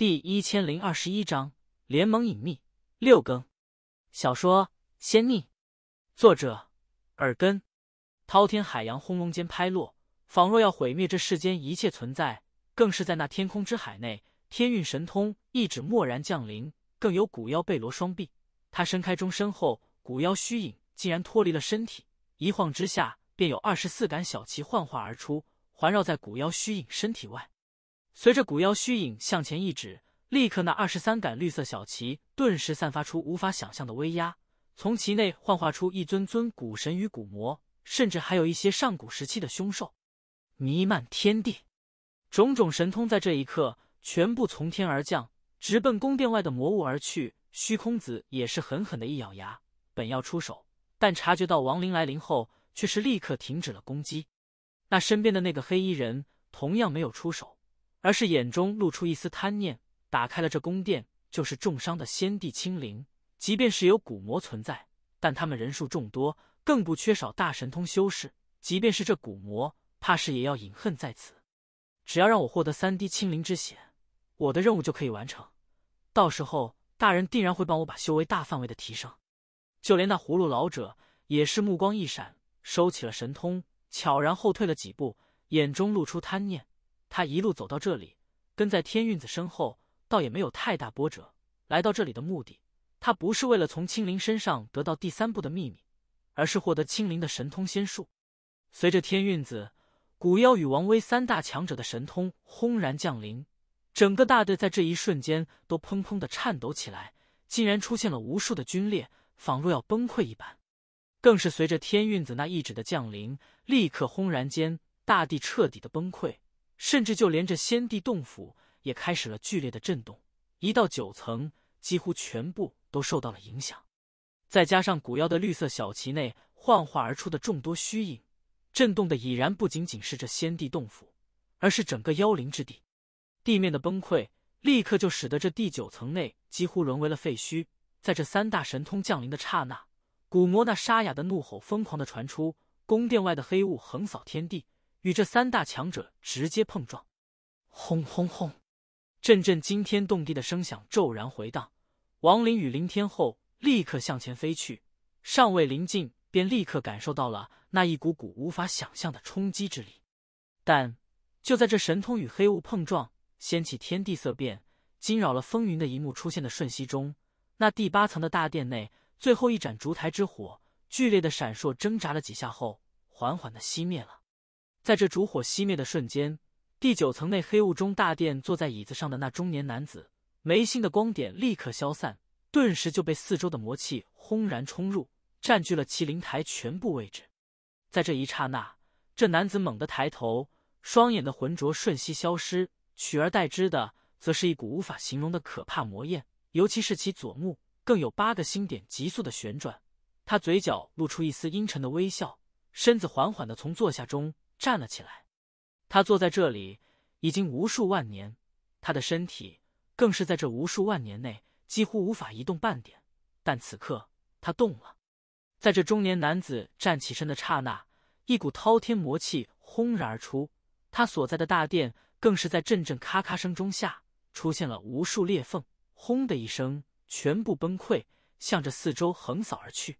第一千零二十一章联盟隐秘六更，小说仙逆，作者耳根。滔天海洋轰隆间拍落，仿若要毁灭这世间一切存在。更是在那天空之海内，天运神通一指蓦然降临。更有古妖贝罗双臂，他伸开中身后，古妖虚影竟然脱离了身体，一晃之下，便有二十四杆小旗幻化而出，环绕在古妖虚影身体外。随着古妖虚影向前一指，立刻那二十三杆绿色小旗顿时散发出无法想象的威压，从其内幻化出一尊尊古神与古魔，甚至还有一些上古时期的凶兽，弥漫天地。种种神通在这一刻全部从天而降，直奔宫殿外的魔物而去。虚空子也是狠狠的一咬牙，本要出手，但察觉到亡灵来临后，却是立刻停止了攻击。那身边的那个黑衣人同样没有出手。而是眼中露出一丝贪念，打开了这宫殿，就是重伤的先帝青灵。即便是有古魔存在，但他们人数众多，更不缺少大神通修士。即便是这古魔，怕是也要隐恨在此。只要让我获得三滴清灵之血，我的任务就可以完成。到时候大人定然会帮我把修为大范围的提升。就连那葫芦老者也是目光一闪，收起了神通，悄然后退了几步，眼中露出贪念。他一路走到这里，跟在天运子身后，倒也没有太大波折。来到这里的目的，他不是为了从青灵身上得到第三步的秘密，而是获得青灵的神通仙术。随着天运子、古妖与王威三大强者的神通轰然降临，整个大队在这一瞬间都砰砰的颤抖起来，竟然出现了无数的龟裂，仿若要崩溃一般。更是随着天运子那一指的降临，立刻轰然间，大地彻底的崩溃。甚至就连这先帝洞府也开始了剧烈的震动，一到九层几乎全部都受到了影响。再加上古妖的绿色小旗内幻化而出的众多虚影，震动的已然不仅仅是这先帝洞府，而是整个妖灵之地。地面的崩溃立刻就使得这第九层内几乎沦为了废墟。在这三大神通降临的刹那，古魔那沙哑的怒吼疯狂的传出，宫殿外的黑雾横扫天地。与这三大强者直接碰撞，轰轰轰！阵阵惊天动地的声响骤然回荡。王林与林天后立刻向前飞去，尚未临近，便立刻感受到了那一股股无法想象的冲击之力。但就在这神通与黑雾碰撞，掀起天地色变，惊扰了风云的一幕出现的瞬息中，那第八层的大殿内最后一盏烛台之火剧烈的闪烁，挣扎了几下后，缓缓的熄灭了。在这烛火熄灭的瞬间，第九层内黑雾中大殿坐在椅子上的那中年男子眉心的光点立刻消散，顿时就被四周的魔气轰然冲入，占据了麒麟台全部位置。在这一刹那，这男子猛地抬头，双眼的浑浊瞬息消失，取而代之的则是一股无法形容的可怕魔焰。尤其是其左目，更有八个星点急速的旋转。他嘴角露出一丝阴沉的微笑，身子缓缓地从坐下中。站了起来，他坐在这里已经无数万年，他的身体更是在这无数万年内几乎无法移动半点。但此刻他动了，在这中年男子站起身的刹那，一股滔天魔气轰然而出，他所在的大殿更是在阵阵咔咔声中下出现了无数裂缝，轰的一声，全部崩溃，向着四周横扫而去。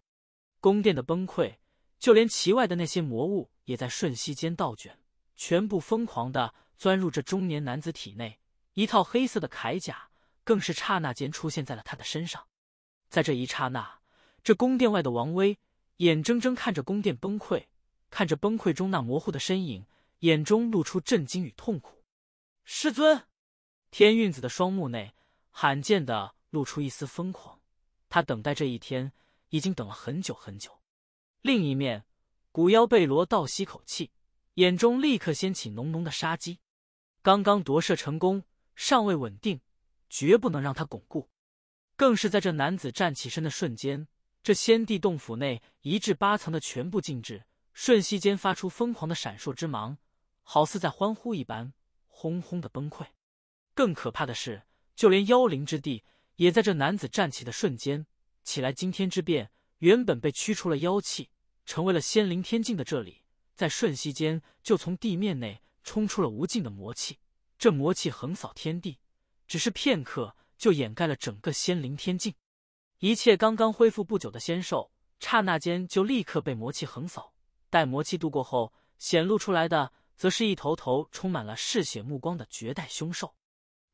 宫殿的崩溃，就连其外的那些魔物。也在瞬息间倒卷，全部疯狂的钻入这中年男子体内。一套黑色的铠甲更是刹那间出现在了他的身上。在这一刹那，这宫殿外的王威眼睁睁看着宫殿崩溃，看着崩溃中那模糊的身影，眼中露出震惊与痛苦。师尊，天运子的双目内罕见的露出一丝疯狂。他等待这一天已经等了很久很久。另一面。古妖贝罗倒吸口气，眼中立刻掀起浓浓的杀机。刚刚夺舍成功，尚未稳定，绝不能让他巩固。更是在这男子站起身的瞬间，这先帝洞府内一至八层的全部禁制，瞬息间发出疯狂的闪烁之芒，好似在欢呼一般，轰轰的崩溃。更可怕的是，就连妖灵之地，也在这男子站起的瞬间，起来惊天之变。原本被驱除了妖气。成为了仙灵天境的这里，在瞬息间就从地面内冲出了无尽的魔气。这魔气横扫天地，只是片刻就掩盖了整个仙灵天境。一切刚刚恢复不久的仙兽，刹那间就立刻被魔气横扫。待魔气度过后，显露出来的，则是一头头充满了嗜血目光的绝代凶兽。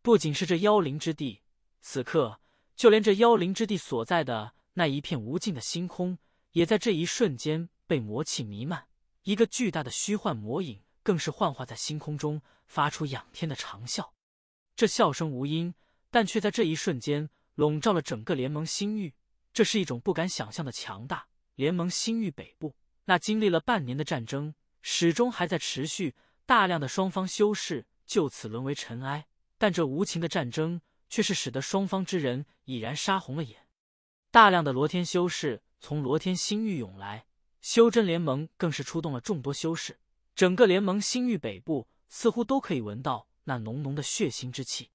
不仅是这妖灵之地，此刻就连这妖灵之地所在的那一片无尽的星空。也在这一瞬间被魔气弥漫，一个巨大的虚幻魔影更是幻化在星空中，发出仰天的长啸。这笑声无音，但却在这一瞬间笼罩了整个联盟星域。这是一种不敢想象的强大。联盟星域北部，那经历了半年的战争，始终还在持续。大量的双方修士就此沦为尘埃，但这无情的战争却是使得双方之人已然杀红了眼。大量的罗天修士。从罗天星域涌来，修真联盟更是出动了众多修士，整个联盟星域北部似乎都可以闻到那浓浓的血腥之气。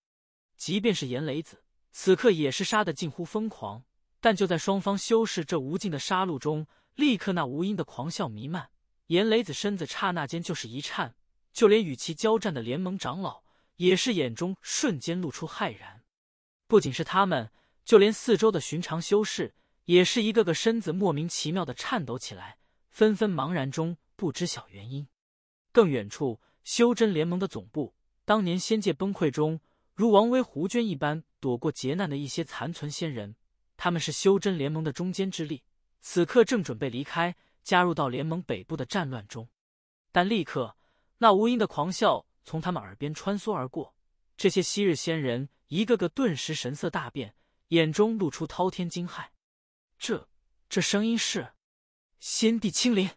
即便是严雷子，此刻也是杀得近乎疯狂。但就在双方修士这无尽的杀戮中，立刻那无音的狂笑弥漫，严雷子身子刹那间就是一颤，就连与其交战的联盟长老也是眼中瞬间露出骇然。不仅是他们，就连四周的寻常修士。也是一个个身子莫名其妙的颤抖起来，纷纷茫然中不知晓原因。更远处，修真联盟的总部，当年仙界崩溃中，如王威、胡娟一般躲过劫难的一些残存仙人，他们是修真联盟的中间之力，此刻正准备离开，加入到联盟北部的战乱中。但立刻，那无音的狂笑从他们耳边穿梭而过，这些昔日仙人一个个顿时神色大变，眼中露出滔天惊骇。这，这声音是，先帝亲临。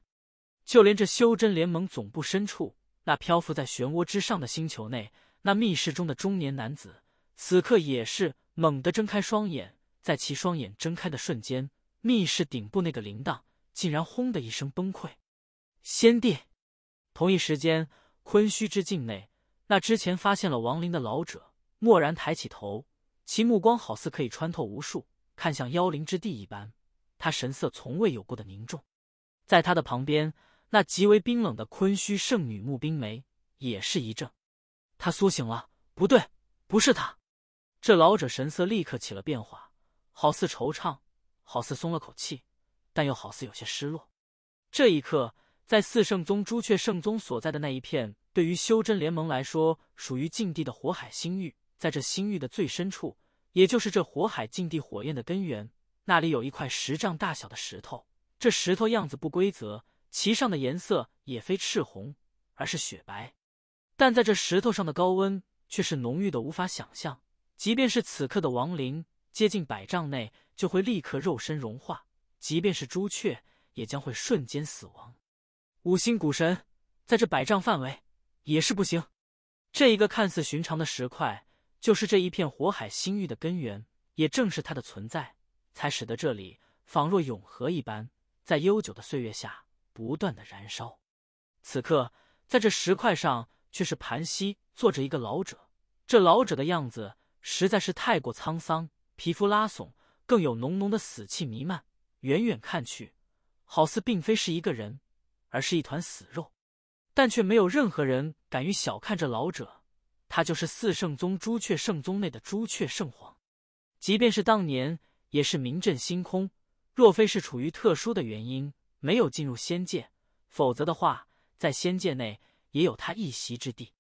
就连这修真联盟总部深处那漂浮在漩涡之上的星球内，那密室中的中年男子此刻也是猛地睁开双眼。在其双眼睁开的瞬间，密室顶部那个铃铛竟然轰的一声崩溃。先帝。同一时间，昆虚之境内，那之前发现了亡灵的老者蓦然抬起头，其目光好似可以穿透无数。看向妖灵之地一般，他神色从未有过的凝重。在他的旁边，那极为冰冷的昆虚圣女穆冰梅也是一怔。他苏醒了？不对，不是他。这老者神色立刻起了变化，好似惆怅，好似松了口气，但又好似有些失落。这一刻，在四圣宗、朱雀圣宗所在的那一片，对于修真联盟来说属于禁地的火海星域，在这星域的最深处。也就是这火海禁地火焰的根源，那里有一块十丈大小的石头。这石头样子不规则，其上的颜色也非赤红，而是雪白。但在这石头上的高温却是浓郁的无法想象。即便是此刻的亡灵，接近百丈内就会立刻肉身融化；即便是朱雀，也将会瞬间死亡。五星古神在这百丈范围也是不行。这一个看似寻常的石块。就是这一片火海星域的根源，也正是它的存在，才使得这里仿若永河一般，在悠久的岁月下不断的燃烧。此刻，在这石块上却是盘膝坐着一个老者，这老者的样子实在是太过沧桑，皮肤拉耸，更有浓浓的死气弥漫，远远看去，好似并非是一个人，而是一团死肉，但却没有任何人敢于小看这老者。他就是四圣宗朱雀圣宗内的朱雀圣皇，即便是当年也是名震星空。若非是处于特殊的原因没有进入仙界，否则的话，在仙界内也有他一席之地。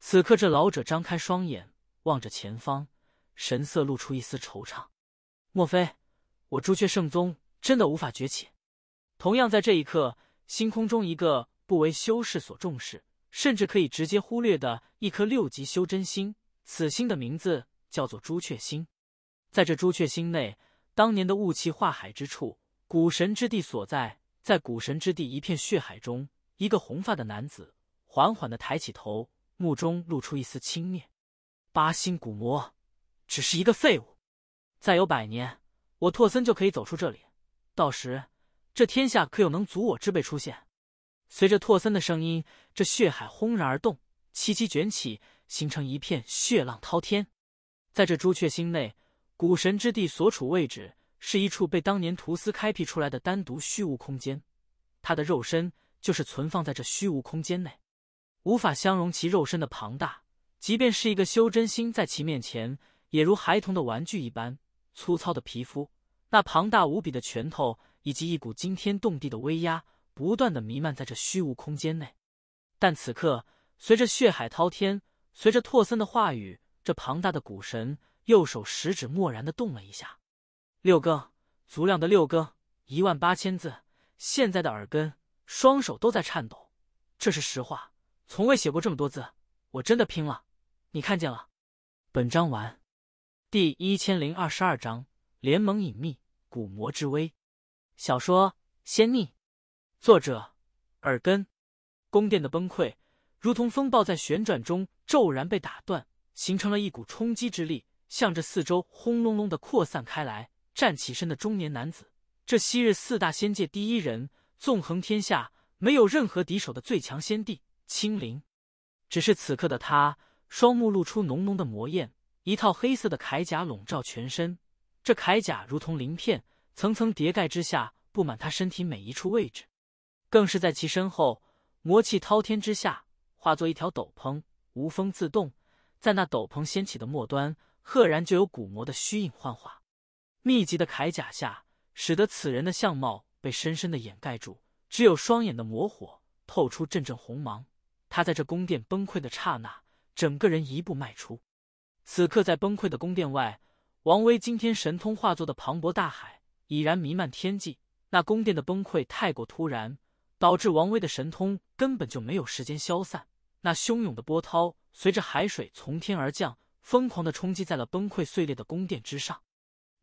此刻，这老者张开双眼，望着前方，神色露出一丝惆怅。莫非，我朱雀圣宗真的无法崛起？同样在这一刻，星空中一个不为修士所重视。甚至可以直接忽略的一颗六级修真心，此心的名字叫做朱雀心。在这朱雀心内，当年的雾气化海之处，古神之地所在，在古神之地一片血海中，一个红发的男子缓缓的抬起头，目中露出一丝轻蔑。八星古魔，只是一个废物。再有百年，我拓森就可以走出这里。到时，这天下可有能阻我之辈出现？随着拓森的声音，这血海轰然而动，齐齐卷起，形成一片血浪滔天。在这朱雀星内，古神之地所处位置是一处被当年屠司开辟出来的单独虚无空间，他的肉身就是存放在这虚无空间内，无法相容其肉身的庞大。即便是一个修真星在其面前，也如孩童的玩具一般。粗糙的皮肤，那庞大无比的拳头，以及一股惊天动地的威压。不断的弥漫在这虚无空间内，但此刻，随着血海滔天，随着拓森的话语，这庞大的古神右手食指蓦然的动了一下。六更，足量的六更，一万八千字。现在的耳根，双手都在颤抖，这是实话，从未写过这么多字，我真的拼了。你看见了？本章完。第一千零二十二章：联盟隐秘，古魔之威。小说《仙逆》。作者，耳根，宫殿的崩溃如同风暴在旋转中骤然被打断，形成了一股冲击之力，向着四周轰隆隆的扩散开来。站起身的中年男子，这昔日四大仙界第一人，纵横天下没有任何敌手的最强仙帝青灵，只是此刻的他，双目露出浓浓的魔焰，一套黑色的铠甲笼罩全身，这铠甲如同鳞片，层层叠盖之下，布满他身体每一处位置。更是在其身后魔气滔天之下，化作一条斗篷，无风自动。在那斗篷掀起的末端，赫然就有古魔的虚影幻化。密集的铠甲下，使得此人的相貌被深深的掩盖住，只有双眼的魔火透出阵阵红芒。他在这宫殿崩溃的刹那，整个人一步迈出。此刻，在崩溃的宫殿外，王威惊天神通化作的磅礴大海已然弥漫天际。那宫殿的崩溃太过突然。导致王威的神通根本就没有时间消散，那汹涌的波涛随着海水从天而降，疯狂的冲击在了崩溃碎裂的宫殿之上。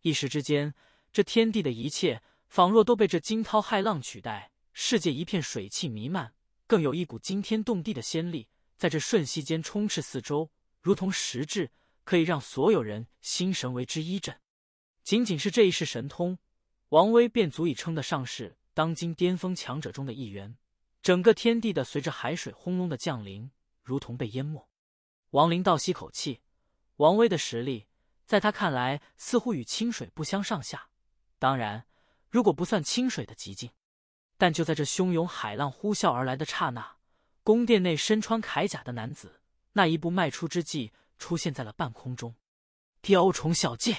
一时之间，这天地的一切仿若都被这惊涛骇浪取代，世界一片水汽弥漫，更有一股惊天动地的仙力在这瞬息间充斥四周，如同实质，可以让所有人心神为之一震。仅仅是这一世神通，王威便足以称得上是。当今巅峰强者中的一员，整个天地的随着海水轰隆的降临，如同被淹没。王林倒吸口气，王威的实力在他看来似乎与清水不相上下，当然，如果不算清水的极境。但就在这汹涌海浪呼啸而来的刹那，宫殿内身穿铠甲的男子，那一步迈出之际，出现在了半空中。雕虫小技，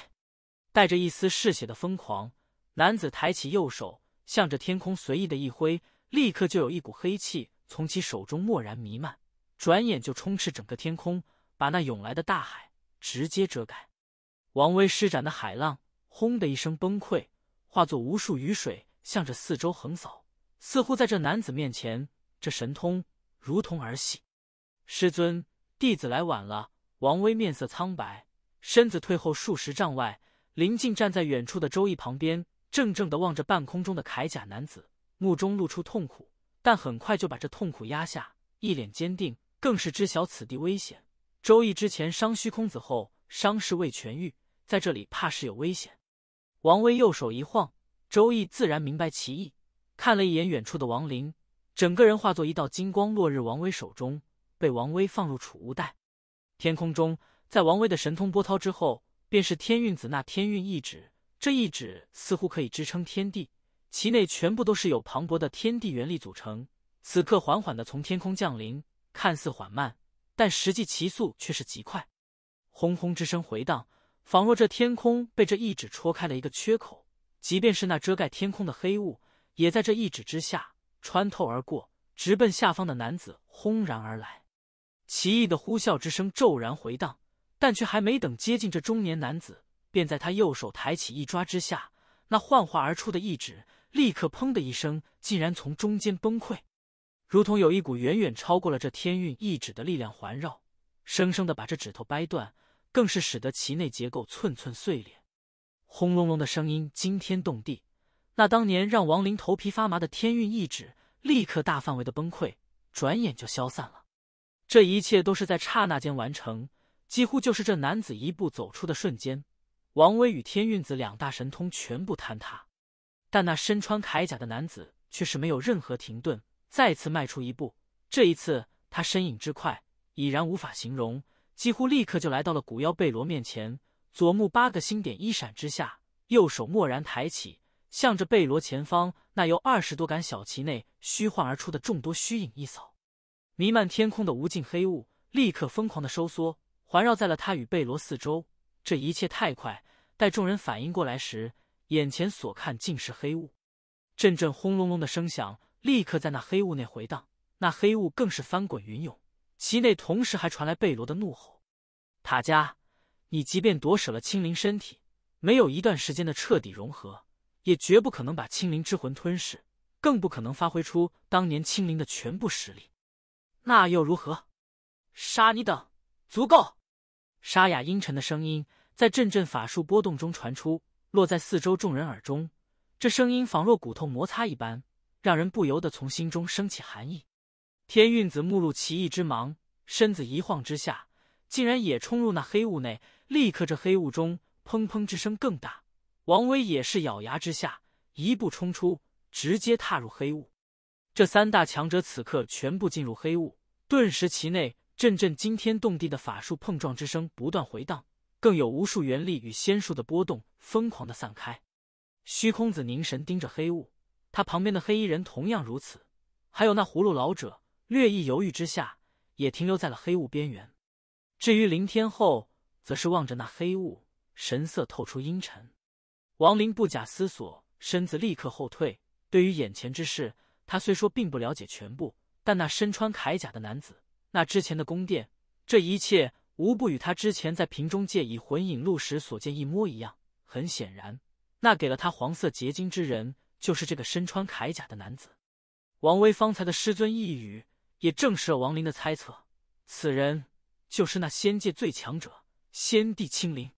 带着一丝嗜血的疯狂，男子抬起右手。向着天空随意的一挥，立刻就有一股黑气从其手中蓦然弥漫，转眼就充斥整个天空，把那涌来的大海直接遮盖。王威施展的海浪，轰的一声崩溃，化作无数雨水，向着四周横扫，似乎在这男子面前，这神通如同儿戏。师尊，弟子来晚了。王威面色苍白，身子退后数十丈外，临近站在远处的周易旁边。怔怔的望着半空中的铠甲男子，目中露出痛苦，但很快就把这痛苦压下，一脸坚定，更是知晓此地危险。周易之前伤虚空子后，伤势未痊愈，在这里怕是有危险。王威右手一晃，周易自然明白其意，看了一眼远处的王林，整个人化作一道金光落日王威手中，被王威放入储物袋。天空中，在王威的神通波涛之后，便是天运子那天运一指。这一指似乎可以支撑天地，其内全部都是由磅礴的天地元力组成。此刻缓缓的从天空降临，看似缓慢，但实际其速却是极快。轰轰之声回荡，仿若这天空被这一指戳开了一个缺口。即便是那遮盖天空的黑雾，也在这一指之下穿透而过，直奔下方的男子轰然而来。奇异的呼啸之声骤然回荡，但却还没等接近这中年男子。便在他右手抬起一抓之下，那幻化而出的一指，立刻砰的一声，竟然从中间崩溃，如同有一股远远超过了这天运一指的力量环绕，生生的把这指头掰断，更是使得其内结构寸寸碎裂。轰隆隆的声音惊天动地，那当年让王林头皮发麻的天运一指，立刻大范围的崩溃，转眼就消散了。这一切都是在刹那间完成，几乎就是这男子一步走出的瞬间。王威与天运子两大神通全部坍塌，但那身穿铠甲的男子却是没有任何停顿，再次迈出一步。这一次，他身影之快已然无法形容，几乎立刻就来到了古妖贝罗面前。左目八个星点一闪之下，右手蓦然抬起，向着贝罗前方那由二十多杆小旗内虚幻而出的众多虚影一扫，弥漫天空的无尽黑雾立刻疯狂的收缩，环绕在了他与贝罗四周。这一切太快。待众人反应过来时，眼前所看尽是黑雾，阵阵轰隆隆的声响立刻在那黑雾内回荡，那黑雾更是翻滚云涌，其内同时还传来贝罗的怒吼：“塔加，你即便夺舍了青灵身体，没有一段时间的彻底融合，也绝不可能把青灵之魂吞噬，更不可能发挥出当年青灵的全部实力。那又如何？杀你等足够。”沙哑阴沉的声音。在阵阵法术波动中传出，落在四周众人耳中。这声音仿若骨头摩擦一般，让人不由得从心中升起寒意。天运子目露奇异之芒，身子一晃之下，竟然也冲入那黑雾内。立刻，这黑雾中砰砰之声更大。王威也是咬牙之下，一步冲出，直接踏入黑雾。这三大强者此刻全部进入黑雾，顿时其内阵阵惊天动地的法术碰撞之声不断回荡。更有无数元力与仙术的波动疯狂的散开，虚空子凝神盯着黑雾，他旁边的黑衣人同样如此，还有那葫芦老者略一犹豫之下，也停留在了黑雾边缘。至于林天后，则是望着那黑雾，神色透出阴沉。王林不假思索，身子立刻后退。对于眼前之事，他虽说并不了解全部，但那身穿铠甲的男子，那之前的宫殿，这一切。无不与他之前在瓶中界以魂引路时所见一模一样。很显然，那给了他黄色结晶之人就是这个身穿铠甲的男子。王威方才的师尊一语也证实了王林的猜测，此人就是那仙界最强者仙帝青灵。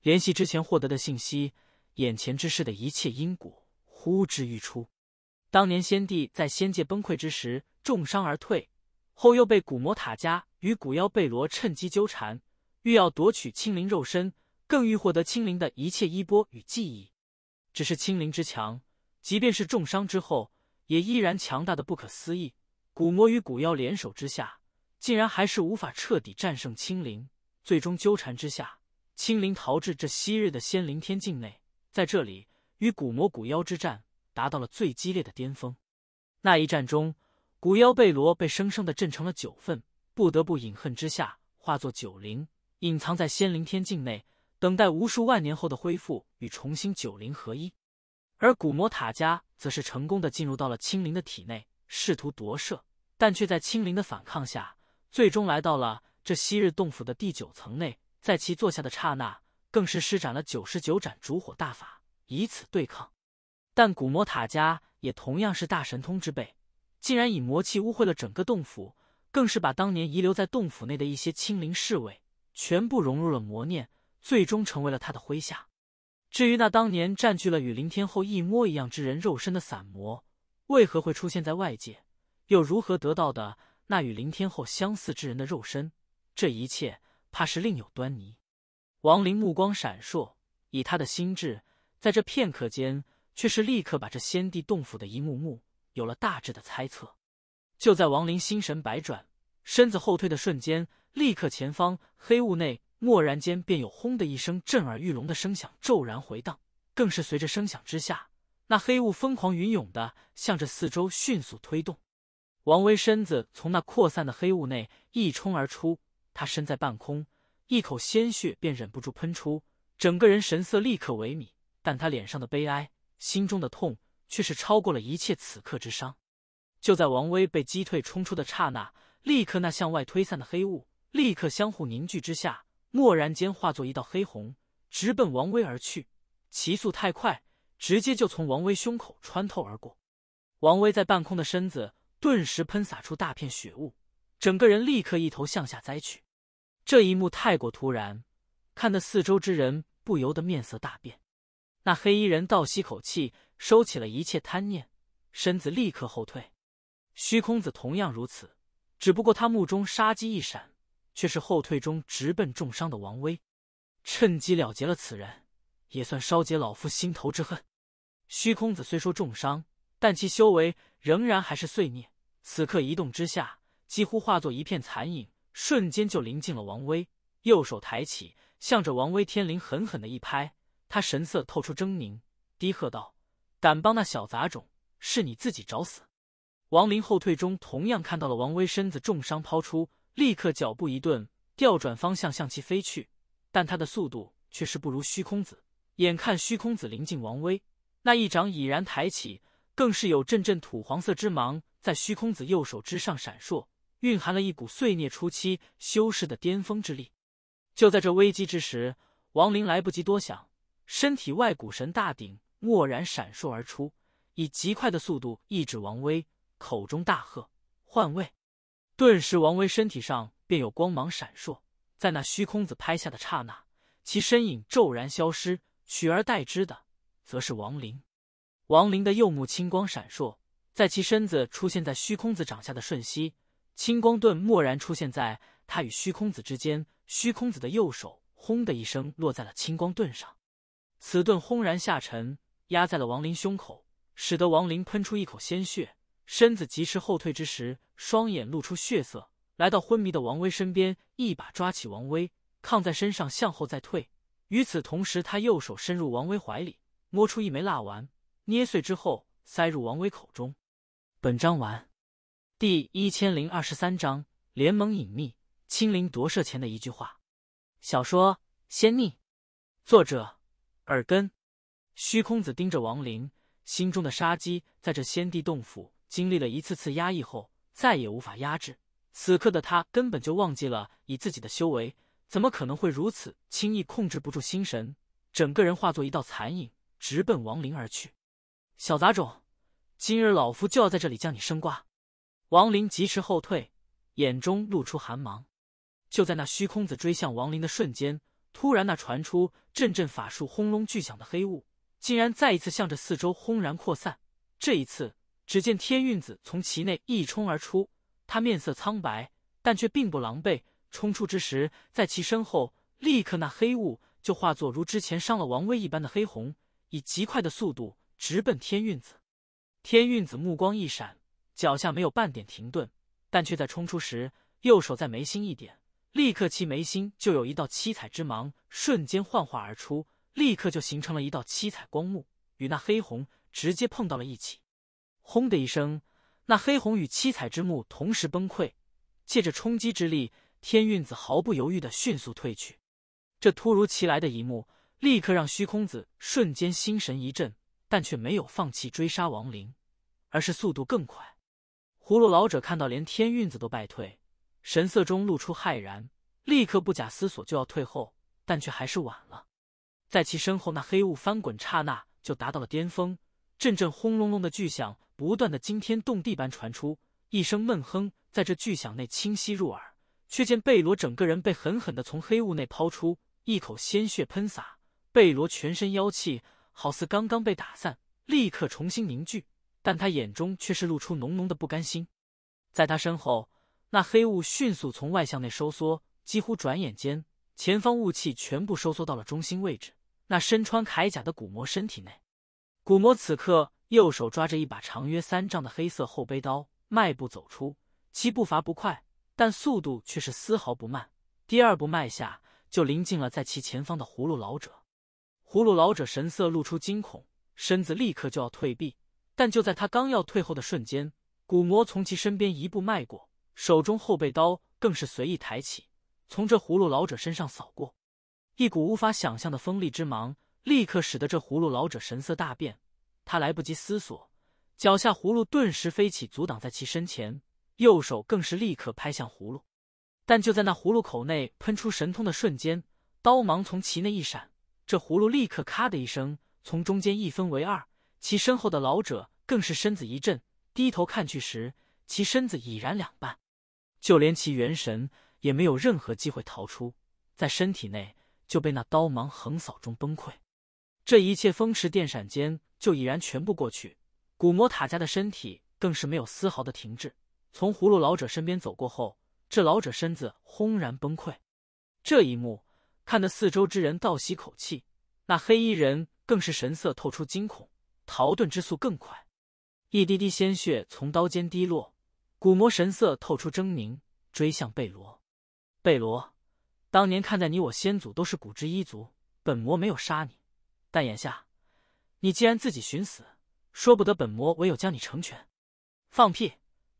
联系之前获得的信息，眼前之事的一切因果呼之欲出。当年先帝在仙界崩溃之时重伤而退，后又被古魔塔家与古妖贝罗趁机纠缠，欲要夺取青灵肉身，更欲获得青灵的一切衣钵与记忆。只是青灵之强，即便是重伤之后，也依然强大的不可思议。古魔与古妖联手之下，竟然还是无法彻底战胜青灵。最终纠缠之下，青灵逃至这昔日的仙灵天境内，在这里与古魔古妖之战达到了最激烈的巅峰。那一战中，古妖贝罗被生生的震成了九份。不得不隐恨之下，化作九灵，隐藏在仙灵天境内，等待无数万年后的恢复与重新九灵合一。而古魔塔加则是成功的进入到了青灵的体内，试图夺舍，但却在青灵的反抗下，最终来到了这昔日洞府的第九层内。在其坐下的刹那，更是施展了九十九盏烛火大法，以此对抗。但古魔塔加也同样是大神通之辈，竟然以魔气污秽了整个洞府。更是把当年遗留在洞府内的一些清灵侍卫全部融入了魔念，最终成为了他的麾下。至于那当年占据了与林天后一模一样之人肉身的散魔，为何会出现在外界，又如何得到的那与林天后相似之人的肉身？这一切，怕是另有端倪。王林目光闪烁，以他的心智，在这片刻间，却是立刻把这先帝洞府的一幕幕有了大致的猜测。就在王林心神百转、身子后退的瞬间，立刻前方黑雾内蓦然间便有“轰”的一声震耳欲聋的声响骤然回荡，更是随着声响之下，那黑雾疯狂云涌的向着四周迅速推动。王威身子从那扩散的黑雾内一冲而出，他身在半空，一口鲜血便忍不住喷出，整个人神色立刻萎靡，但他脸上的悲哀、心中的痛却是超过了一切此刻之伤。就在王威被击退冲出的刹那，立刻那向外推散的黑雾立刻相互凝聚之下，蓦然间化作一道黑红，直奔王威而去。其速太快，直接就从王威胸口穿透而过。王威在半空的身子顿时喷洒出大片血雾，整个人立刻一头向下栽去。这一幕太过突然，看得四周之人不由得面色大变。那黑衣人倒吸口气，收起了一切贪念，身子立刻后退。虚空子同样如此，只不过他目中杀机一闪，却是后退中直奔重伤的王威，趁机了结了此人，也算烧解老夫心头之恨。虚空子虽说重伤，但其修为仍然还是碎孽，此刻一动之下，几乎化作一片残影，瞬间就临近了王威。右手抬起，向着王威天灵狠狠的一拍，他神色透出狰狞，低喝道：“敢帮那小杂种，是你自己找死！”王林后退中，同样看到了王威身子重伤抛出，立刻脚步一顿，调转方向向其飞去。但他的速度却是不如虚空子，眼看虚空子临近王威，那一掌已然抬起，更是有阵阵土黄色之芒在虚空子右手之上闪烁，蕴含了一股碎孽初期修士的巅峰之力。就在这危机之时，王林来不及多想，身体外古神大鼎蓦然闪烁而出，以极快的速度抑制王威。口中大喝：“换位！”顿时，王威身体上便有光芒闪烁。在那虚空子拍下的刹那，其身影骤然消失，取而代之的，则是王林。王林的右目青光闪烁，在其身子出现在虚空子掌下的瞬息，青光盾蓦然出现在他与虚空子之间。虚空子的右手轰的一声落在了青光盾上，此盾轰然下沉，压在了王林胸口，使得王林喷出一口鲜血。身子及时后退之时，双眼露出血色，来到昏迷的王威身边，一把抓起王威，抗在身上，向后再退。与此同时，他右手伸入王威怀里，摸出一枚蜡丸，捏碎之后塞入王威口中。本章完。第一千零二十三章：联盟隐秘，亲临夺舍前的一句话。小说《仙逆》，作者：耳根。虚空子盯着王林，心中的杀机在这仙帝洞府。经历了一次次压抑后，再也无法压制。此刻的他根本就忘记了，以自己的修为，怎么可能会如此轻易控制不住心神？整个人化作一道残影，直奔王林而去。小杂种，今日老夫就要在这里将你生刮！王林疾驰后退，眼中露出寒芒。就在那虚空子追向王林的瞬间，突然那传出阵阵法术轰隆巨响的黑雾，竟然再一次向着四周轰然扩散。这一次。只见天运子从其内一冲而出，他面色苍白，但却并不狼狈。冲出之时，在其身后，立刻那黑雾就化作如之前伤了王威一般的黑红，以极快的速度直奔天运子。天运子目光一闪，脚下没有半点停顿，但却在冲出时，右手在眉心一点，立刻其眉心就有一道七彩之芒瞬间幻化而出，立刻就形成了一道七彩光幕，与那黑红直接碰到了一起。轰的一声，那黑红与七彩之木同时崩溃，借着冲击之力，天运子毫不犹豫的迅速退去。这突如其来的一幕，立刻让虚空子瞬间心神一震，但却没有放弃追杀亡灵，而是速度更快。葫芦老者看到连天运子都败退，神色中露出骇然，立刻不假思索就要退后，但却还是晚了。在其身后，那黑雾翻滚，刹那就达到了巅峰，阵阵轰隆隆的巨响。不断的惊天动地般传出一声闷哼，在这巨响内清晰入耳。却见贝罗整个人被狠狠的从黑雾内抛出，一口鲜血喷洒。贝罗全身妖气好似刚刚被打散，立刻重新凝聚，但他眼中却是露出浓浓的不甘心。在他身后，那黑雾迅速从外向内收缩，几乎转眼间，前方雾气全部收缩到了中心位置。那身穿铠甲的古魔身体内，古魔此刻。右手抓着一把长约三丈的黑色后背刀，迈步走出。其步伐不快，但速度却是丝毫不慢。第二步迈下，就临近了在其前方的葫芦老者。葫芦老者神色露出惊恐，身子立刻就要退避。但就在他刚要退后的瞬间，古魔从其身边一步迈过，手中后背刀更是随意抬起，从这葫芦老者身上扫过，一股无法想象的锋利之芒，立刻使得这葫芦老者神色大变。他来不及思索，脚下葫芦顿时飞起，阻挡在其身前；右手更是立刻拍向葫芦。但就在那葫芦口内喷出神通的瞬间，刀芒从其内一闪，这葫芦立刻咔的一声从中间一分为二。其身后的老者更是身子一震，低头看去时，其身子已然两半，就连其元神也没有任何机会逃出，在身体内就被那刀芒横扫中崩溃。这一切风驰电闪间。就已然全部过去，古魔塔家的身体更是没有丝毫的停滞。从葫芦老者身边走过后，这老者身子轰然崩溃。这一幕看得四周之人倒吸口气，那黑衣人更是神色透出惊恐，逃遁之速更快。一滴滴鲜血从刀尖滴落，古魔神色透出狰狞，追向贝罗。贝罗，当年看在你我先祖都是古之一族，本魔没有杀你，但眼下。你既然自己寻死，说不得本魔唯有将你成全。放屁！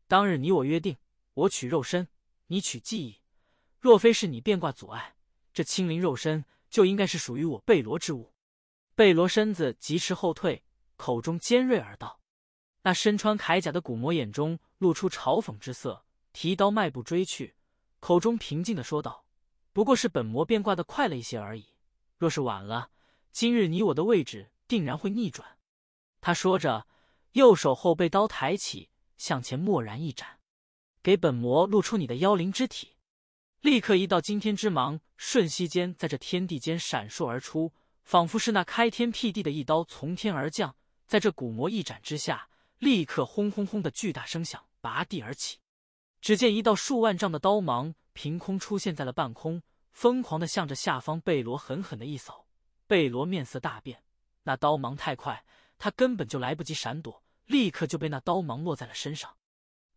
当日你我约定，我取肉身，你取记忆。若非是你变卦阻碍，这青灵肉身就应该是属于我贝罗之物。贝罗身子疾驰后退，口中尖锐而道：“那身穿铠甲的古魔眼中露出嘲讽之色，提刀迈步追去，口中平静的说道：‘不过是本魔变卦的快了一些而已。若是晚了，今日你我的位置。’”定然会逆转，他说着，右手后背刀抬起，向前蓦然一斩，给本魔露出你的妖灵之体。立刻一道惊天之芒，瞬息间在这天地间闪烁而出，仿佛是那开天辟地的一刀从天而降。在这古魔一斩之下，立刻轰轰轰的巨大声响拔地而起。只见一道数万丈的刀芒凭空出现在了半空，疯狂的向着下方贝罗狠狠的一扫。贝罗面色大变。那刀芒太快，他根本就来不及闪躲，立刻就被那刀芒落在了身上。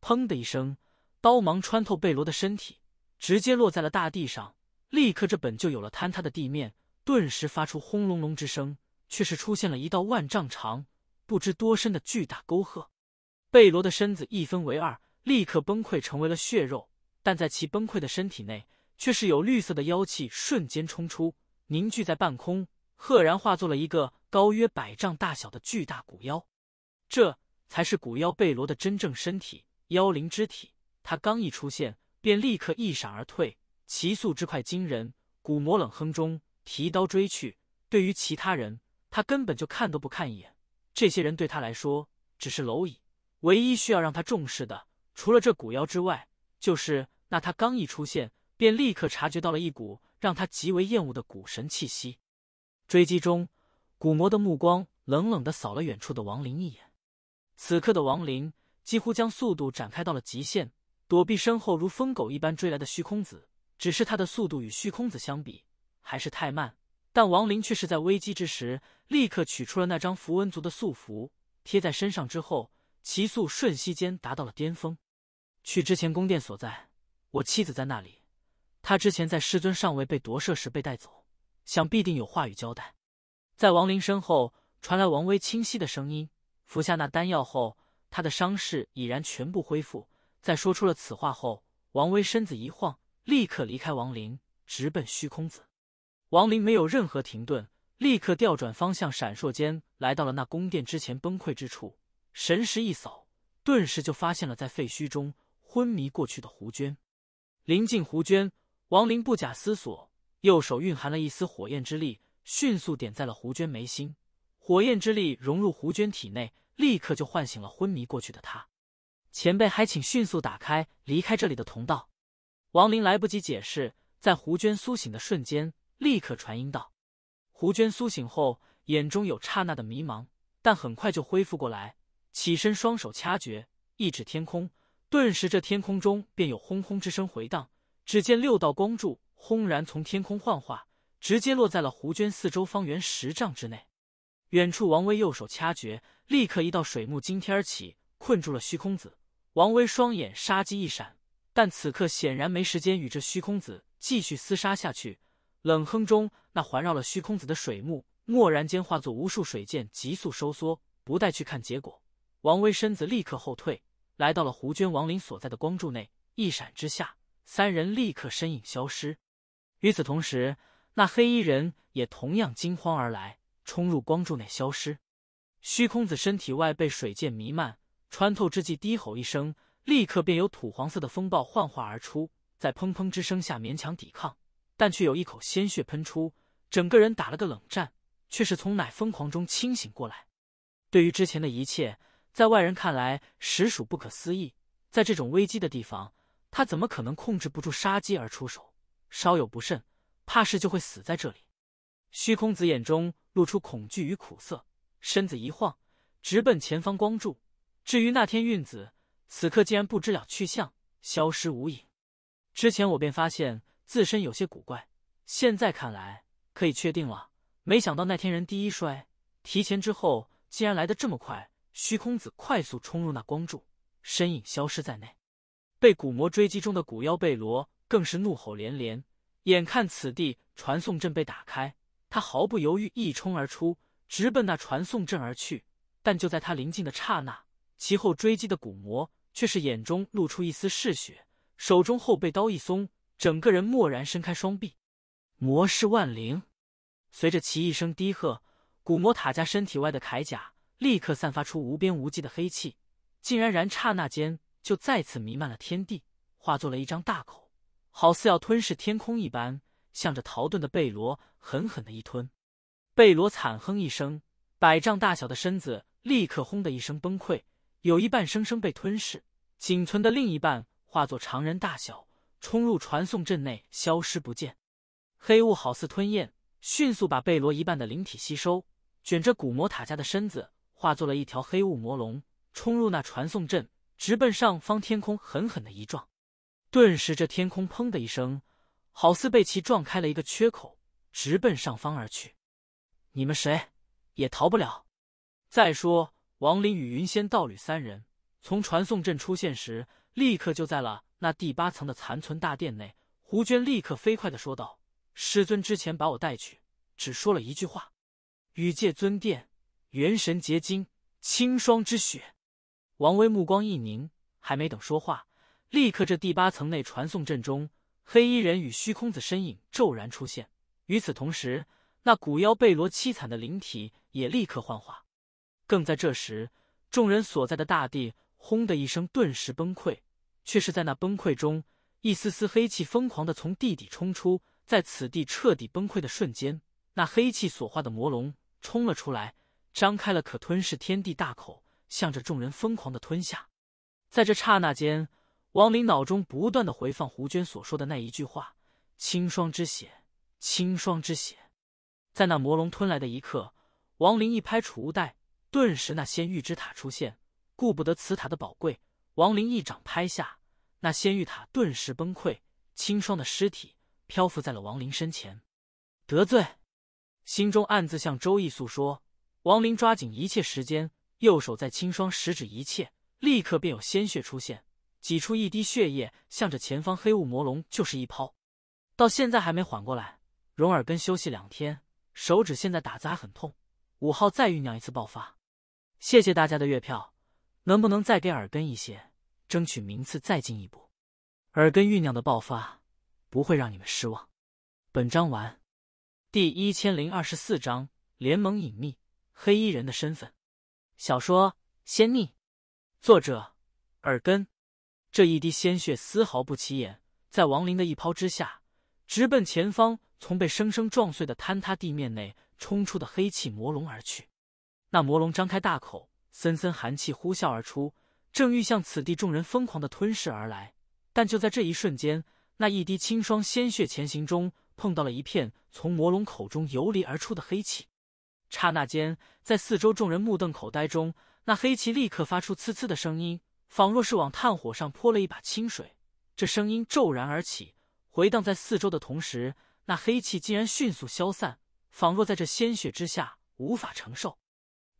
砰的一声，刀芒穿透贝罗的身体，直接落在了大地上。立刻，这本就有了坍塌的地面，顿时发出轰隆隆之声，却是出现了一道万丈长、不知多深的巨大沟壑。贝罗的身子一分为二，立刻崩溃成为了血肉，但在其崩溃的身体内，却是有绿色的妖气瞬间冲出，凝聚在半空。赫然化作了一个高约百丈大小的巨大骨妖，这才是骨妖贝罗的真正身体，妖灵之体。他刚一出现，便立刻一闪而退，其速之快惊人。骨魔冷哼中，提刀追去。对于其他人，他根本就看都不看一眼，这些人对他来说只是蝼蚁。唯一需要让他重视的，除了这骨妖之外，就是那他刚一出现，便立刻察觉到了一股让他极为厌恶的古神气息。追击中，古魔的目光冷冷的扫了远处的王林一眼。此刻的王林几乎将速度展开到了极限，躲避身后如疯狗一般追来的虚空子。只是他的速度与虚空子相比还是太慢。但王林却是在危机之时，立刻取出了那张符文族的素符，贴在身上之后，其速瞬息间达到了巅峰。去之前宫殿所在，我妻子在那里。她之前在师尊尚未被夺舍时被带走。想必定有话语交代，在王林身后传来王威清晰的声音。服下那丹药后，他的伤势已然全部恢复。在说出了此话后，王威身子一晃，立刻离开王林，直奔虚空子。王林没有任何停顿，立刻调转方向，闪烁间来到了那宫殿之前崩溃之处。神识一扫，顿时就发现了在废墟中昏迷过去的胡娟。临近胡娟，王林不假思索。右手蕴含了一丝火焰之力，迅速点在了胡娟眉心。火焰之力融入胡娟体内，立刻就唤醒了昏迷过去的她。前辈，还请迅速打开离开这里的通道。王林来不及解释，在胡娟苏醒的瞬间，立刻传音道：“胡娟苏醒后，眼中有刹那的迷茫，但很快就恢复过来，起身，双手掐诀，一指天空，顿时这天空中便有轰轰之声回荡。只见六道光柱。”轰然从天空幻化，直接落在了胡娟四周方圆十丈之内。远处，王威右手掐诀，立刻一道水幕惊天而起，困住了虚空子。王威双眼杀机一闪，但此刻显然没时间与这虚空子继续厮杀下去。冷哼中，那环绕了虚空子的水幕蓦然间化作无数水箭，急速收缩。不待去看结果，王威身子立刻后退，来到了胡娟王林所在的光柱内。一闪之下，三人立刻身影消失。与此同时，那黑衣人也同样惊慌而来，冲入光柱内消失。虚空子身体外被水剑弥漫，穿透之际低吼一声，立刻便有土黄色的风暴幻化而出，在砰砰之声下勉强抵抗，但却有一口鲜血喷出，整个人打了个冷战，却是从乃疯狂中清醒过来。对于之前的一切，在外人看来实属不可思议。在这种危机的地方，他怎么可能控制不住杀机而出手？稍有不慎，怕是就会死在这里。虚空子眼中露出恐惧与苦涩，身子一晃，直奔前方光柱。至于那天运子，此刻竟然不知了去向，消失无影。之前我便发现自身有些古怪，现在看来可以确定了。没想到那天人第一摔，提前之后，竟然来得这么快。虚空子快速冲入那光柱，身影消失在内。被骨魔追击中的骨妖贝罗。更是怒吼连连，眼看此地传送阵被打开，他毫不犹豫一冲而出，直奔那传送阵而去。但就在他临近的刹那，其后追击的古魔却是眼中露出一丝嗜血，手中后背刀一松，整个人蓦然伸开双臂。魔是万灵，随着其一声低喝，古魔塔加身体外的铠甲立刻散发出无边无际的黑气，竟然然刹那间就再次弥漫了天地，化作了一张大口。好似要吞噬天空一般，向着逃遁的贝罗狠狠的一吞。贝罗惨哼一声，百丈大小的身子立刻轰的一声崩溃，有一半生生被吞噬，仅存的另一半化作常人大小，冲入传送阵内消失不见。黑雾好似吞咽，迅速把贝罗一半的灵体吸收，卷着古魔塔家的身子化作了一条黑雾魔龙，冲入那传送阵，直奔上方天空狠狠的一撞。顿时，这天空砰的一声，好似被其撞开了一个缺口，直奔上方而去。你们谁也逃不了。再说，王林与云仙道侣三人从传送阵出现时，立刻就在了那第八层的残存大殿内。胡娟立刻飞快的说道：“师尊之前把我带去，只说了一句话：‘羽界尊殿，元神结晶，清霜之雪。’”王威目光一凝，还没等说话。立刻，这第八层内传送阵中，黑衣人与虚空子身影骤然出现。与此同时，那古妖贝罗凄惨的灵体也立刻幻化。更在这时，众人所在的大地轰的一声顿时崩溃，却是在那崩溃中，一丝丝黑气疯狂的从地底冲出。在此地彻底崩溃的瞬间，那黑气所化的魔龙冲了出来，张开了可吞噬天地大口，向着众人疯狂的吞下。在这刹那间。王林脑中不断的回放胡娟所说的那一句话：“清霜之血，清霜之血。”在那魔龙吞来的一刻，王林一拍储物袋，顿时那仙玉之塔出现。顾不得此塔的宝贵，王林一掌拍下，那仙玉塔顿时崩溃。清霜的尸体漂浮在了王林身前，得罪。心中暗自向周易诉说。王林抓紧一切时间，右手在清霜食指，一切立刻便有鲜血出现。挤出一滴血液，向着前方黑雾魔龙就是一抛。到现在还没缓过来，荣耳根休息两天，手指现在打字还很痛。五号再酝酿一次爆发。谢谢大家的月票，能不能再给耳根一些，争取名次再进一步？耳根酝酿的爆发不会让你们失望。本章完。第一千零二十四章：联盟隐秘，黑衣人的身份。小说《仙逆》，作者：耳根。这一滴鲜血丝毫不起眼，在王林的一抛之下，直奔前方从被生生撞碎的坍塌地面内冲出的黑气魔龙而去。那魔龙张开大口，森森寒气呼啸而出，正欲向此地众人疯狂的吞噬而来。但就在这一瞬间，那一滴清霜鲜血前行中碰到了一片从魔龙口中游离而出的黑气，刹那间，在四周众人目瞪口呆中，那黑气立刻发出呲呲的声音。仿若是往炭火上泼了一把清水，这声音骤然而起，回荡在四周的同时，那黑气竟然迅速消散，仿若在这鲜血之下无法承受。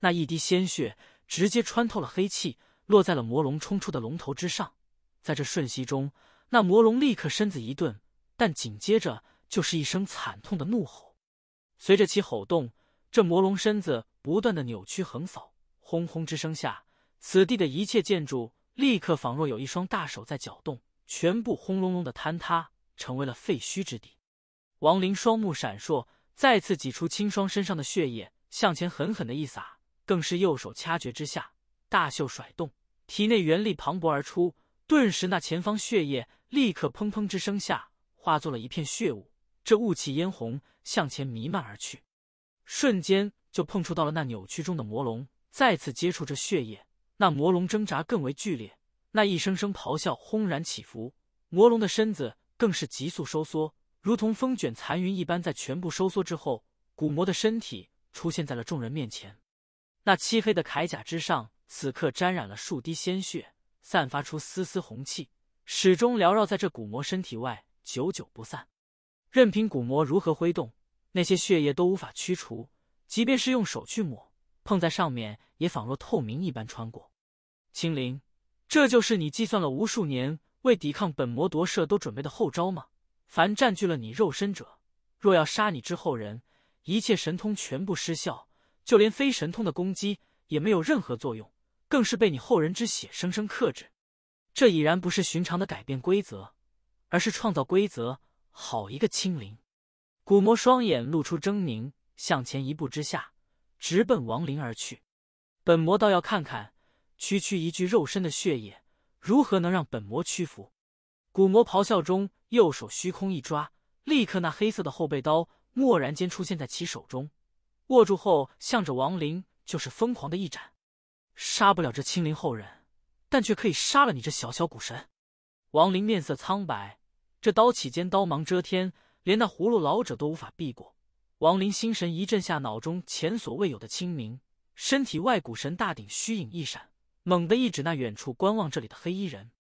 那一滴鲜血直接穿透了黑气，落在了魔龙冲出的龙头之上。在这瞬息中，那魔龙立刻身子一顿，但紧接着就是一声惨痛的怒吼。随着其吼动，这魔龙身子不断的扭曲横扫，轰轰之声下，此地的一切建筑。立刻仿若有一双大手在搅动，全部轰隆隆的坍塌，成为了废墟之地。王林双目闪烁，再次挤出青霜身上的血液，向前狠狠的一撒，更是右手掐诀之下，大袖甩动，体内元力磅礴而出，顿时那前方血液立刻砰砰之声下，化作了一片血雾，这雾气嫣红，向前弥漫而去，瞬间就碰触到了那扭曲中的魔龙，再次接触这血液。那魔龙挣扎更为剧烈，那一声声咆哮轰然起伏。魔龙的身子更是急速收缩，如同风卷残云一般。在全部收缩之后，骨魔的身体出现在了众人面前。那漆黑的铠甲之上，此刻沾染了数滴鲜血，散发出丝丝红气，始终缭绕在这骨魔身体外，久久不散。任凭骨魔如何挥动，那些血液都无法驱除，即便是用手去抹，碰在上面也仿若透明一般穿过。青灵，这就是你计算了无数年，为抵抗本魔夺舍都准备的后招吗？凡占据了你肉身者，若要杀你之后人，一切神通全部失效，就连非神通的攻击也没有任何作用，更是被你后人之血生生克制。这已然不是寻常的改变规则，而是创造规则。好一个青灵！古魔双眼露出狰狞，向前一步之下，直奔亡灵而去。本魔倒要看看。区区一具肉身的血液，如何能让本魔屈服？骨魔咆哮中，右手虚空一抓，立刻那黑色的后背刀蓦然间出现在其手中，握住后，向着王灵就是疯狂的一斩。杀不了这青灵后人，但却可以杀了你这小小古神。王灵面色苍白，这刀起间，刀芒遮天，连那葫芦老者都无法避过。王灵心神一震下，脑中前所未有的清明，身体外古神大鼎虚影一闪。猛地一指那远处观望这里的黑衣人，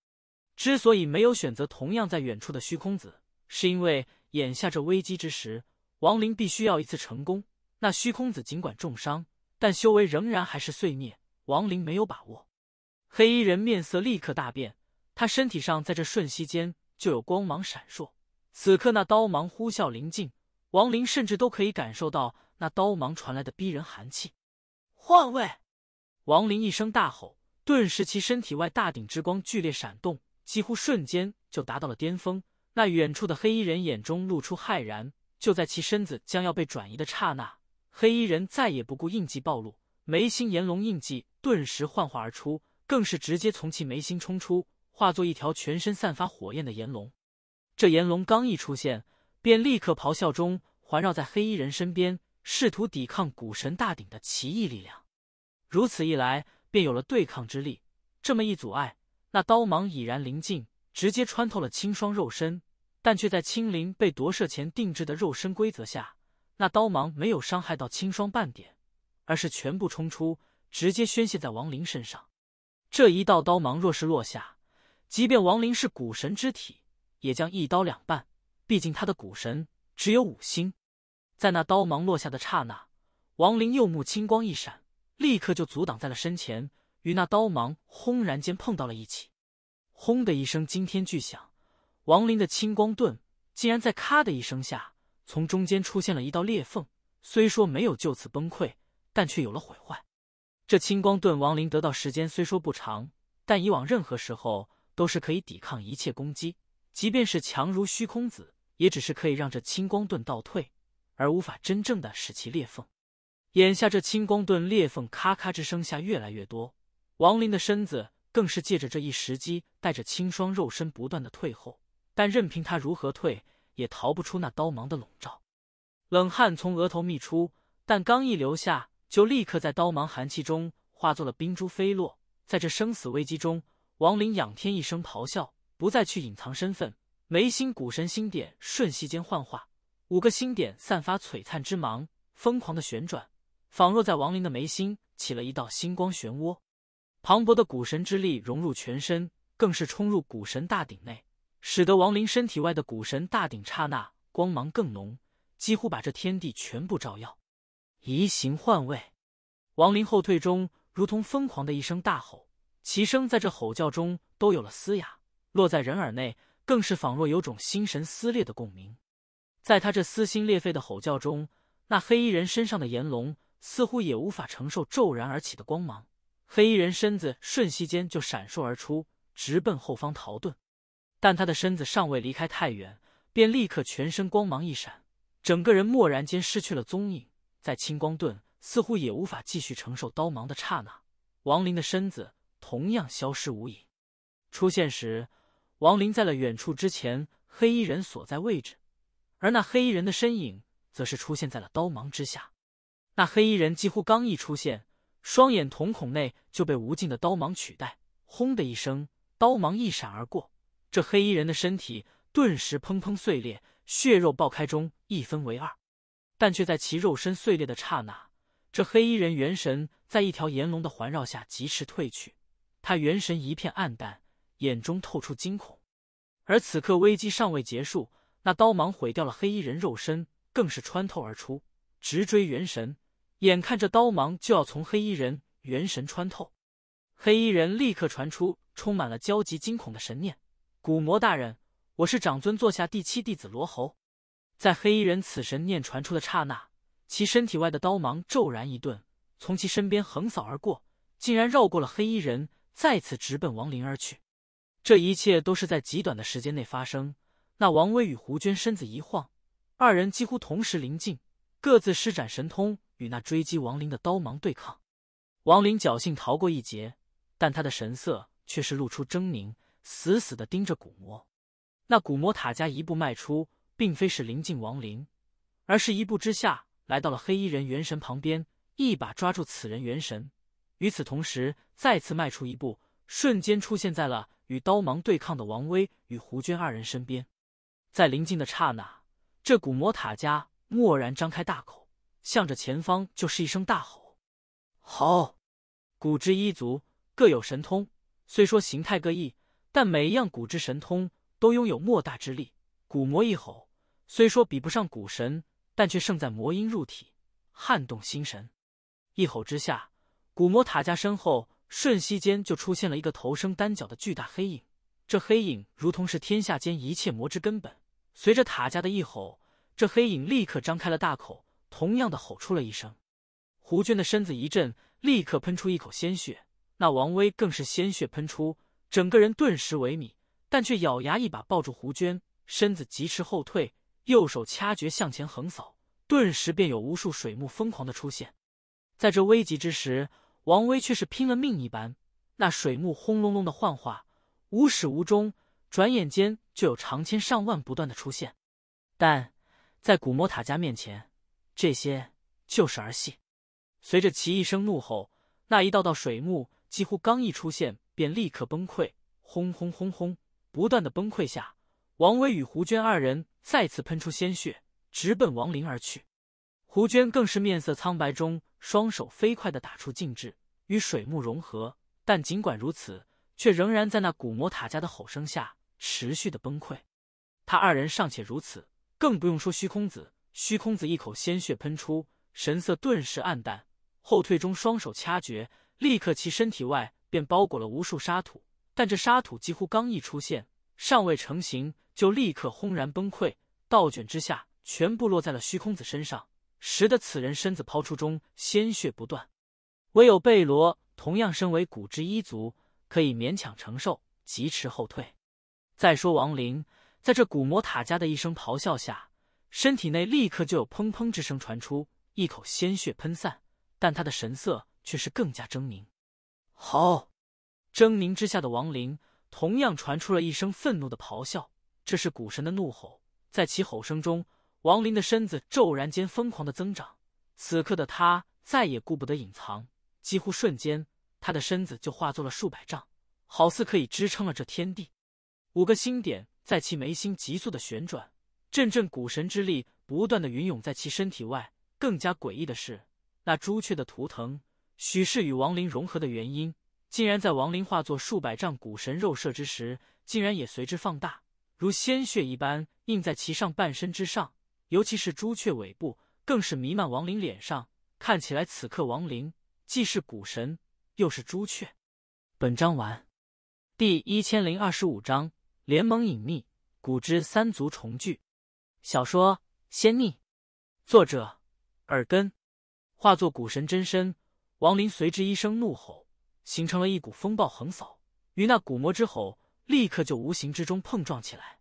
之所以没有选择同样在远处的虚空子，是因为眼下这危机之时，王林必须要一次成功。那虚空子尽管重伤，但修为仍然还是碎灭。王林没有把握。黑衣人面色立刻大变，他身体上在这瞬息间就有光芒闪烁。此刻那刀芒呼啸临近，王林甚至都可以感受到那刀芒传来的逼人寒气。换位！王林一声大吼。顿时，其身体外大鼎之光剧烈闪动，几乎瞬间就达到了巅峰。那远处的黑衣人眼中露出骇然。就在其身子将要被转移的刹那，黑衣人再也不顾印记暴露，眉心炎龙印记顿时幻化而出，更是直接从其眉心冲出，化作一条全身散发火焰的炎龙。这炎龙刚一出现，便立刻咆哮中环绕在黑衣人身边，试图抵抗古神大鼎的奇异力量。如此一来。便有了对抗之力。这么一阻碍，那刀芒已然临近，直接穿透了青霜肉身，但却在青灵被夺舍前定制的肉身规则下，那刀芒没有伤害到青霜半点，而是全部冲出，直接宣泄在王林身上。这一道刀芒若是落下，即便王林是古神之体，也将一刀两半。毕竟他的古神只有五星。在那刀芒落下的刹那，王林右目青光一闪。立刻就阻挡在了身前，与那刀芒轰然间碰到了一起。轰的一声惊天巨响，王林的青光盾竟然在咔的一声下从中间出现了一道裂缝。虽说没有就此崩溃，但却有了毁坏。这青光盾，王林得到时间虽说不长，但以往任何时候都是可以抵抗一切攻击，即便是强如虚空子，也只是可以让这青光盾倒退，而无法真正的使其裂缝。眼下这青光盾裂缝咔咔之声下越来越多，王林的身子更是借着这一时机，带着青霜肉身不断的退后。但任凭他如何退，也逃不出那刀芒的笼罩。冷汗从额头泌出，但刚一流下，就立刻在刀芒寒气中化作了冰珠飞落。在这生死危机中，王林仰天一声咆哮，不再去隐藏身份，眉心古神星点瞬息间幻化五个星点，散发璀璨之芒，疯狂的旋转。仿若在王林的眉心起了一道星光漩涡，磅礴的古神之力融入全身，更是冲入古神大鼎内，使得王林身体外的古神大鼎刹那光芒更浓，几乎把这天地全部照耀。移形换位，王林后退中，如同疯狂的一声大吼，其声在这吼叫中都有了嘶哑，落在人耳内，更是仿若有种心神撕裂的共鸣。在他这撕心裂肺的吼叫中，那黑衣人身上的炎龙。似乎也无法承受骤然而起的光芒，黑衣人身子瞬息间就闪烁而出，直奔后方逃遁。但他的身子尚未离开太远，便立刻全身光芒一闪，整个人蓦然间失去了踪影。在青光盾似乎也无法继续承受刀芒的刹那，王林的身子同样消失无影。出现时，王林在了远处之前黑衣人所在位置，而那黑衣人的身影则是出现在了刀芒之下。那黑衣人几乎刚一出现，双眼瞳孔内就被无尽的刀芒取代。轰的一声，刀芒一闪而过，这黑衣人的身体顿时砰砰碎裂，血肉爆开中一分为二。但却在其肉身碎裂的刹那，这黑衣人元神在一条炎龙的环绕下及时退去，他元神一片暗淡，眼中透出惊恐。而此刻危机尚未结束，那刀芒毁掉了黑衣人肉身，更是穿透而出，直追元神。眼看着刀芒就要从黑衣人元神穿透，黑衣人立刻传出充满了焦急惊恐的神念：“古魔大人，我是长尊座下第七弟子罗喉。”在黑衣人此神念传出的刹那，其身体外的刀芒骤然一顿，从其身边横扫而过，竟然绕过了黑衣人，再次直奔王林而去。这一切都是在极短的时间内发生。那王威与胡娟身子一晃，二人几乎同时临近，各自施展神通。与那追击王林的刀芒对抗，王林侥幸逃过一劫，但他的神色却是露出狰狞，死死的盯着古魔。那古魔塔加一步迈出，并非是临近王林，而是一步之下来到了黑衣人元神旁边，一把抓住此人元神。与此同时，再次迈出一步，瞬间出现在了与刀芒对抗的王威与胡娟二人身边。在临近的刹那，这古魔塔加蓦然张开大口。向着前方就是一声大吼，好！古之一族各有神通，虽说形态各异，但每一样古之神通都拥有莫大之力。骨魔一吼，虽说比不上古神，但却胜在魔音入体，撼动心神。一吼之下，骨魔塔架身后瞬息间就出现了一个头生单脚的巨大黑影。这黑影如同是天下间一切魔之根本。随着塔架的一吼，这黑影立刻张开了大口。同样的吼出了一声，胡娟的身子一震，立刻喷出一口鲜血。那王威更是鲜血喷出，整个人顿时萎靡，但却咬牙一把抱住胡娟，身子疾驰后退，右手掐诀向前横扫，顿时便有无数水幕疯狂的出现。在这危急之时，王威却是拼了命一般，那水幕轰隆隆的幻化，无始无终，转眼间就有成千上万不断的出现。但在古魔塔家面前。这些就是儿戏。随着其一声怒吼，那一道道水幕几乎刚一出现，便立刻崩溃。轰轰轰轰，不断的崩溃下，王威与胡娟二人再次喷出鲜血，直奔亡灵而去。胡娟更是面色苍白，中双手飞快的打出禁制，与水幕融合。但尽管如此，却仍然在那古魔塔家的吼声下持续的崩溃。他二人尚且如此，更不用说虚空子。虚空子一口鲜血喷出，神色顿时暗淡，后退中双手掐诀，立刻其身体外便包裹了无数沙土，但这沙土几乎刚一出现，尚未成型就立刻轰然崩溃，倒卷之下全部落在了虚空子身上，使得此人身子抛出中鲜血不断。唯有贝罗同样身为古之一族，可以勉强承受，疾驰后退。再说王林，在这古魔塔家的一声咆哮下。身体内立刻就有砰砰之声传出，一口鲜血喷散，但他的神色却是更加狰狞。好，狰狞之下的王林同样传出了一声愤怒的咆哮，这是古神的怒吼。在其吼声中，王林的身子骤然间疯狂的增长。此刻的他再也顾不得隐藏，几乎瞬间，他的身子就化作了数百丈，好似可以支撑了这天地。五个星点在其眉心急速的旋转。阵阵古神之力不断的云涌在其身体外，更加诡异的是，那朱雀的图腾，许是与亡灵融合的原因，竟然在亡灵化作数百丈古神肉射之时，竟然也随之放大，如鲜血一般映在其上半身之上，尤其是朱雀尾部，更是弥漫亡灵脸上，看起来此刻亡灵既是古神，又是朱雀。本章完。第一千零二十五章：联盟隐秘，古之三族重聚。小说《仙逆》，作者：耳根。化作古神真身，王林随之一声怒吼，形成了一股风暴横扫，与那古魔之吼立刻就无形之中碰撞起来。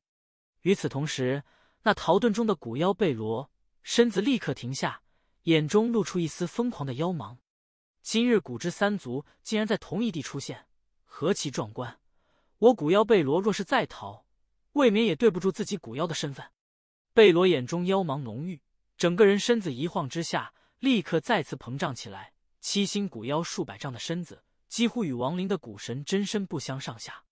与此同时，那逃遁中的古妖贝罗身子立刻停下，眼中露出一丝疯狂的妖芒。今日古之三族竟然在同一地出现，何其壮观！我古妖贝罗若是再逃，未免也对不住自己古妖的身份。贝罗眼中妖芒浓郁，整个人身子一晃之下，立刻再次膨胀起来。七星古妖数百丈的身子，几乎与王林的古神真身不相上下。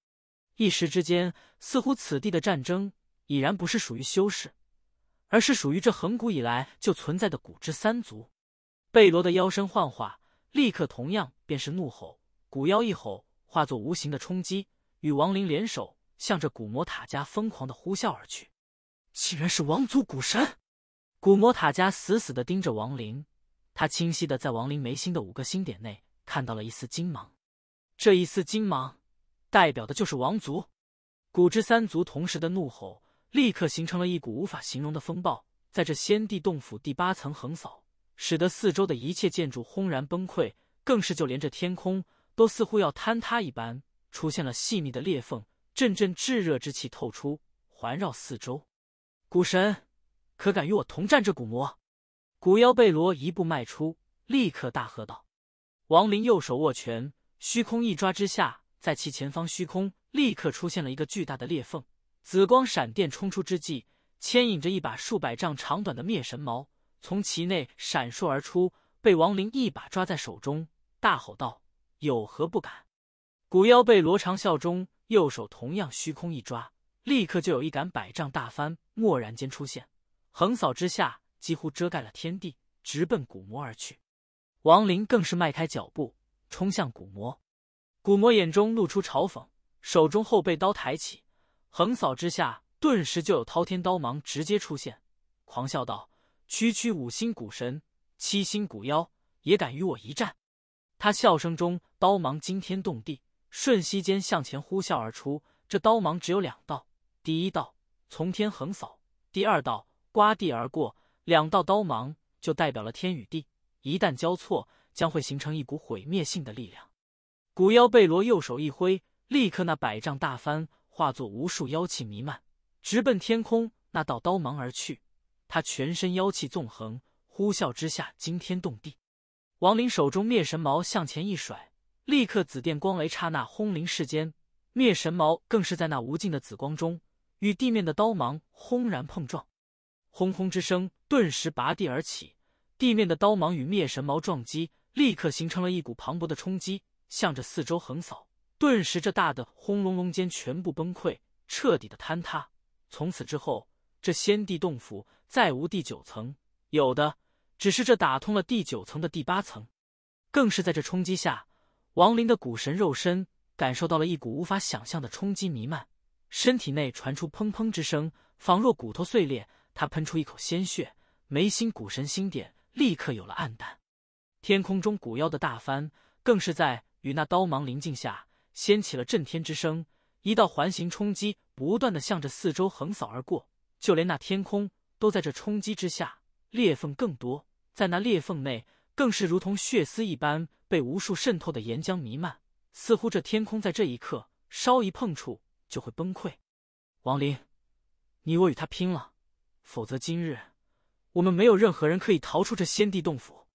一时之间，似乎此地的战争已然不是属于修士，而是属于这恒古以来就存在的古之三族。贝罗的妖身幻化，立刻同样便是怒吼。古妖一吼，化作无形的冲击，与王林联手，向着古魔塔家疯狂的呼啸而去。竟然是王族古神，古魔塔加死死的盯着王灵，他清晰的在王灵眉心的五个星点内看到了一丝金芒，这一丝金芒代表的就是王族，古之三族同时的怒吼，立刻形成了一股无法形容的风暴，在这先帝洞府第八层横扫，使得四周的一切建筑轰然崩溃，更是就连这天空都似乎要坍塌一般，出现了细密的裂缝，阵阵炙热之气透出，环绕四周。古神，可敢与我同战这古魔？古妖贝罗一步迈出，立刻大喝道：“王林，右手握拳，虚空一抓之下，在其前方虚空立刻出现了一个巨大的裂缝，紫光闪电冲出之际，牵引着一把数百丈长短的灭神矛从其内闪烁而出，被王林一把抓在手中，大吼道：‘有何不敢？’古妖贝罗长啸中，右手同样虚空一抓，立刻就有一杆百丈大帆蓦然间出现，横扫之下几乎遮盖了天地，直奔古魔而去。王林更是迈开脚步，冲向古魔。古魔眼中露出嘲讽，手中后背刀抬起，横扫之下，顿时就有滔天刀芒直接出现，狂笑道：“区区五星古神、七星古妖，也敢与我一战？”他笑声中，刀芒惊天动地，瞬息间向前呼啸而出。这刀芒只有两道，第一道。从天横扫，第二道刮地而过，两道刀芒就代表了天与地。一旦交错，将会形成一股毁灭性的力量。古妖贝罗右手一挥，立刻那百丈大帆化作无数妖气弥漫，直奔天空那道刀芒而去。他全身妖气纵横，呼啸之下惊天动地。王林手中灭神矛向前一甩，立刻紫电光雷刹那轰临世间。灭神矛更是在那无尽的紫光中。与地面的刀芒轰然碰撞，轰轰之声顿时拔地而起。地面的刀芒与灭神矛撞击，立刻形成了一股磅礴的冲击，向着四周横扫。顿时，这大的轰隆隆间全部崩溃，彻底的坍塌。从此之后，这先帝洞府再无第九层，有的只是这打通了第九层的第八层。更是在这冲击下，王林的古神肉身感受到了一股无法想象的冲击弥漫。身体内传出砰砰之声，仿若骨头碎裂。他喷出一口鲜血，眉心骨神心点立刻有了暗淡。天空中骨妖的大翻，更是在与那刀芒临近下，掀起了震天之声。一道环形冲击不断的向着四周横扫而过，就连那天空都在这冲击之下裂缝更多。在那裂缝内，更是如同血丝一般，被无数渗透的岩浆弥漫，似乎这天空在这一刻稍一碰触。就会崩溃，王林，你我与他拼了，否则今日我们没有任何人可以逃出这先帝洞府。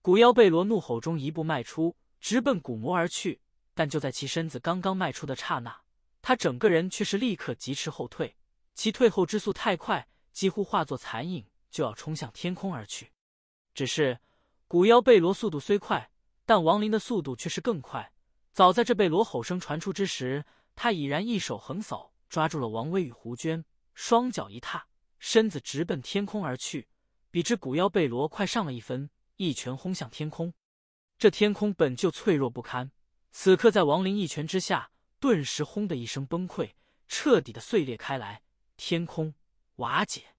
骨妖贝罗怒吼中一步迈出，直奔古魔而去。但就在其身子刚刚迈出的刹那，他整个人却是立刻疾驰后退。其退后之速太快，几乎化作残影，就要冲向天空而去。只是骨妖贝罗速度虽快，但王林的速度却是更快。早在这贝罗吼声传出之时。他已然一手横扫，抓住了王威与胡娟，双脚一踏，身子直奔天空而去，比之古妖贝罗快上了一分。一拳轰向天空，这天空本就脆弱不堪，此刻在王林一拳之下，顿时轰的一声崩溃，彻底的碎裂开来，天空瓦解。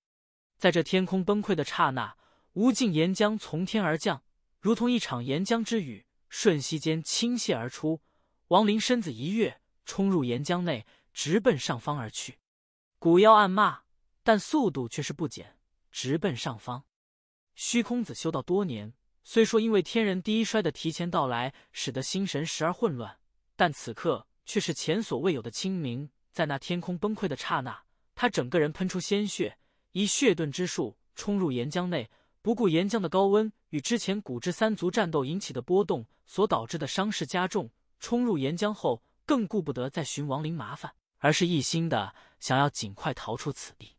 在这天空崩溃的刹那，无尽岩浆从天而降，如同一场岩浆之雨，瞬息间倾泻而出。王林身子一跃。冲入岩浆内，直奔上方而去。古妖暗骂，但速度却是不减，直奔上方。虚空子修道多年，虽说因为天人第一衰的提前到来，使得心神时而混乱，但此刻却是前所未有的清明。在那天空崩溃的刹那，他整个人喷出鲜血，以血遁之术冲入岩浆内，不顾岩浆的高温与之前古之三族战斗引起的波动所导致的伤势加重，冲入岩浆后。更顾不得再寻王林麻烦，而是一心的想要尽快逃出此地。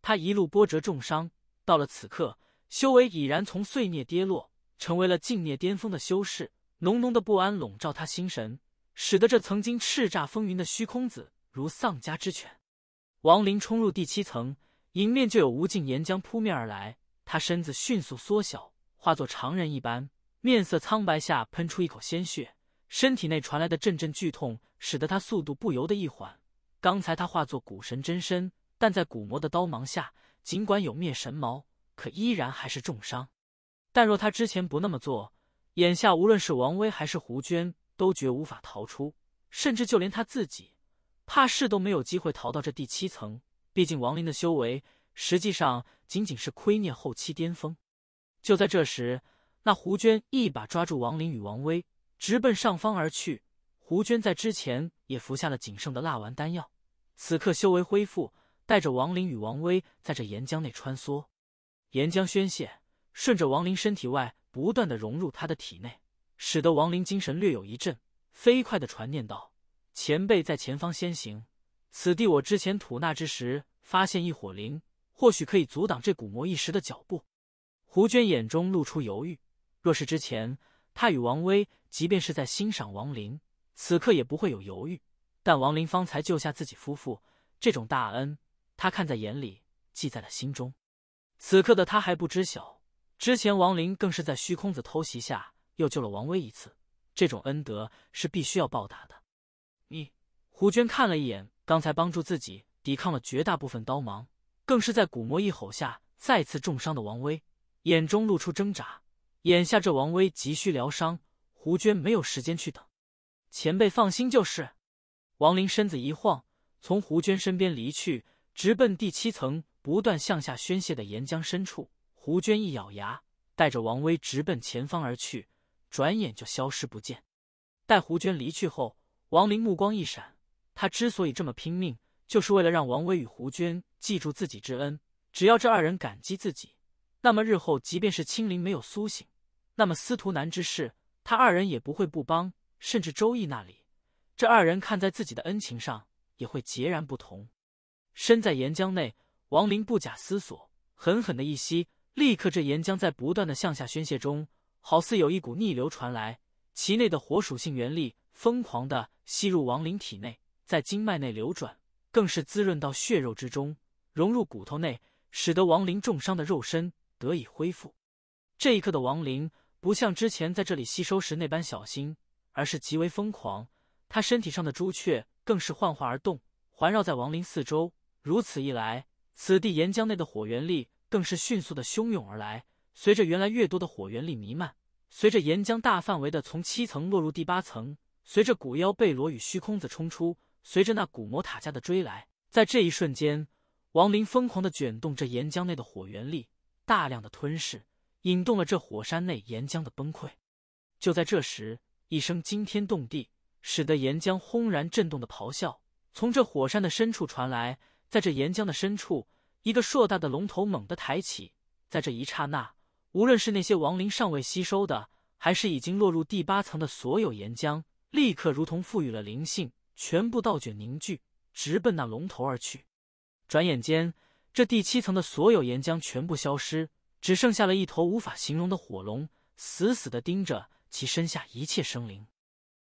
他一路波折重伤，到了此刻，修为已然从碎孽跌落，成为了境灭巅峰的修士。浓浓的不安笼罩他心神，使得这曾经叱咤风云的虚空子如丧家之犬。王林冲入第七层，迎面就有无尽岩浆扑面而来。他身子迅速缩小，化作常人一般，面色苍白下喷出一口鲜血。身体内传来的阵阵剧痛，使得他速度不由得一缓。刚才他化作古神真身，但在古魔的刀芒下，尽管有灭神矛，可依然还是重伤。但若他之前不那么做，眼下无论是王威还是胡娟，都绝无法逃出，甚至就连他自己，怕是都没有机会逃到这第七层。毕竟王林的修为实际上仅仅是窥涅后期巅峰。就在这时，那胡娟一把抓住王林与王威。直奔上方而去。胡娟在之前也服下了仅剩的蜡丸丹药，此刻修为恢复，带着王林与王威在这岩浆内穿梭。岩浆宣泄，顺着王林身体外不断的融入他的体内，使得王林精神略有一振，飞快的传念道：“前辈在前方先行，此地我之前吐纳之时发现一火灵，或许可以阻挡这古魔一时的脚步。”胡娟眼中露出犹豫，若是之前。他与王威，即便是在欣赏王林，此刻也不会有犹豫。但王林方才救下自己夫妇，这种大恩，他看在眼里，记在了心中。此刻的他还不知晓，之前王林更是在虚空子偷袭下，又救了王威一次，这种恩德是必须要报答的。你，胡娟看了一眼刚才帮助自己抵抗了绝大部分刀芒，更是在骨魔一吼下再次重伤的王威，眼中露出挣扎。眼下这王威急需疗伤，胡娟没有时间去等。前辈放心就是。王林身子一晃，从胡娟身边离去，直奔第七层不断向下宣泄的岩浆深处。胡娟一咬牙，带着王威直奔前方而去，转眼就消失不见。待胡娟离去后，王林目光一闪，他之所以这么拼命，就是为了让王威与胡娟记住自己之恩。只要这二人感激自己，那么日后即便是青灵没有苏醒，那么司徒南之事，他二人也不会不帮；甚至周易那里，这二人看在自己的恩情上，也会截然不同。身在岩浆内，王林不假思索，狠狠的一吸，立刻这岩浆在不断的向下宣泄中，好似有一股逆流传来，其内的火属性元力疯狂的吸入王林体内，在经脉内流转，更是滋润到血肉之中，融入骨头内，使得王林重伤的肉身得以恢复。这一刻的王林。不像之前在这里吸收时那般小心，而是极为疯狂。他身体上的朱雀更是幻化而动，环绕在亡灵四周。如此一来，此地岩浆内的火元力更是迅速的汹涌而来。随着原来越多的火元力弥漫，随着岩浆大范围的从七层落入第八层，随着古妖贝罗与虚空子冲出，随着那古魔塔加的追来，在这一瞬间，亡灵疯狂的卷动着岩浆内的火元力，大量的吞噬。引动了这火山内岩浆的崩溃。就在这时，一声惊天动地，使得岩浆轰然震动的咆哮从这火山的深处传来。在这岩浆的深处，一个硕大的龙头猛地抬起。在这一刹那，无论是那些亡灵尚未吸收的，还是已经落入第八层的所有岩浆，立刻如同赋予了灵性，全部倒卷凝聚，直奔那龙头而去。转眼间，这第七层的所有岩浆全部消失。只剩下了一头无法形容的火龙，死死的盯着其身下一切生灵。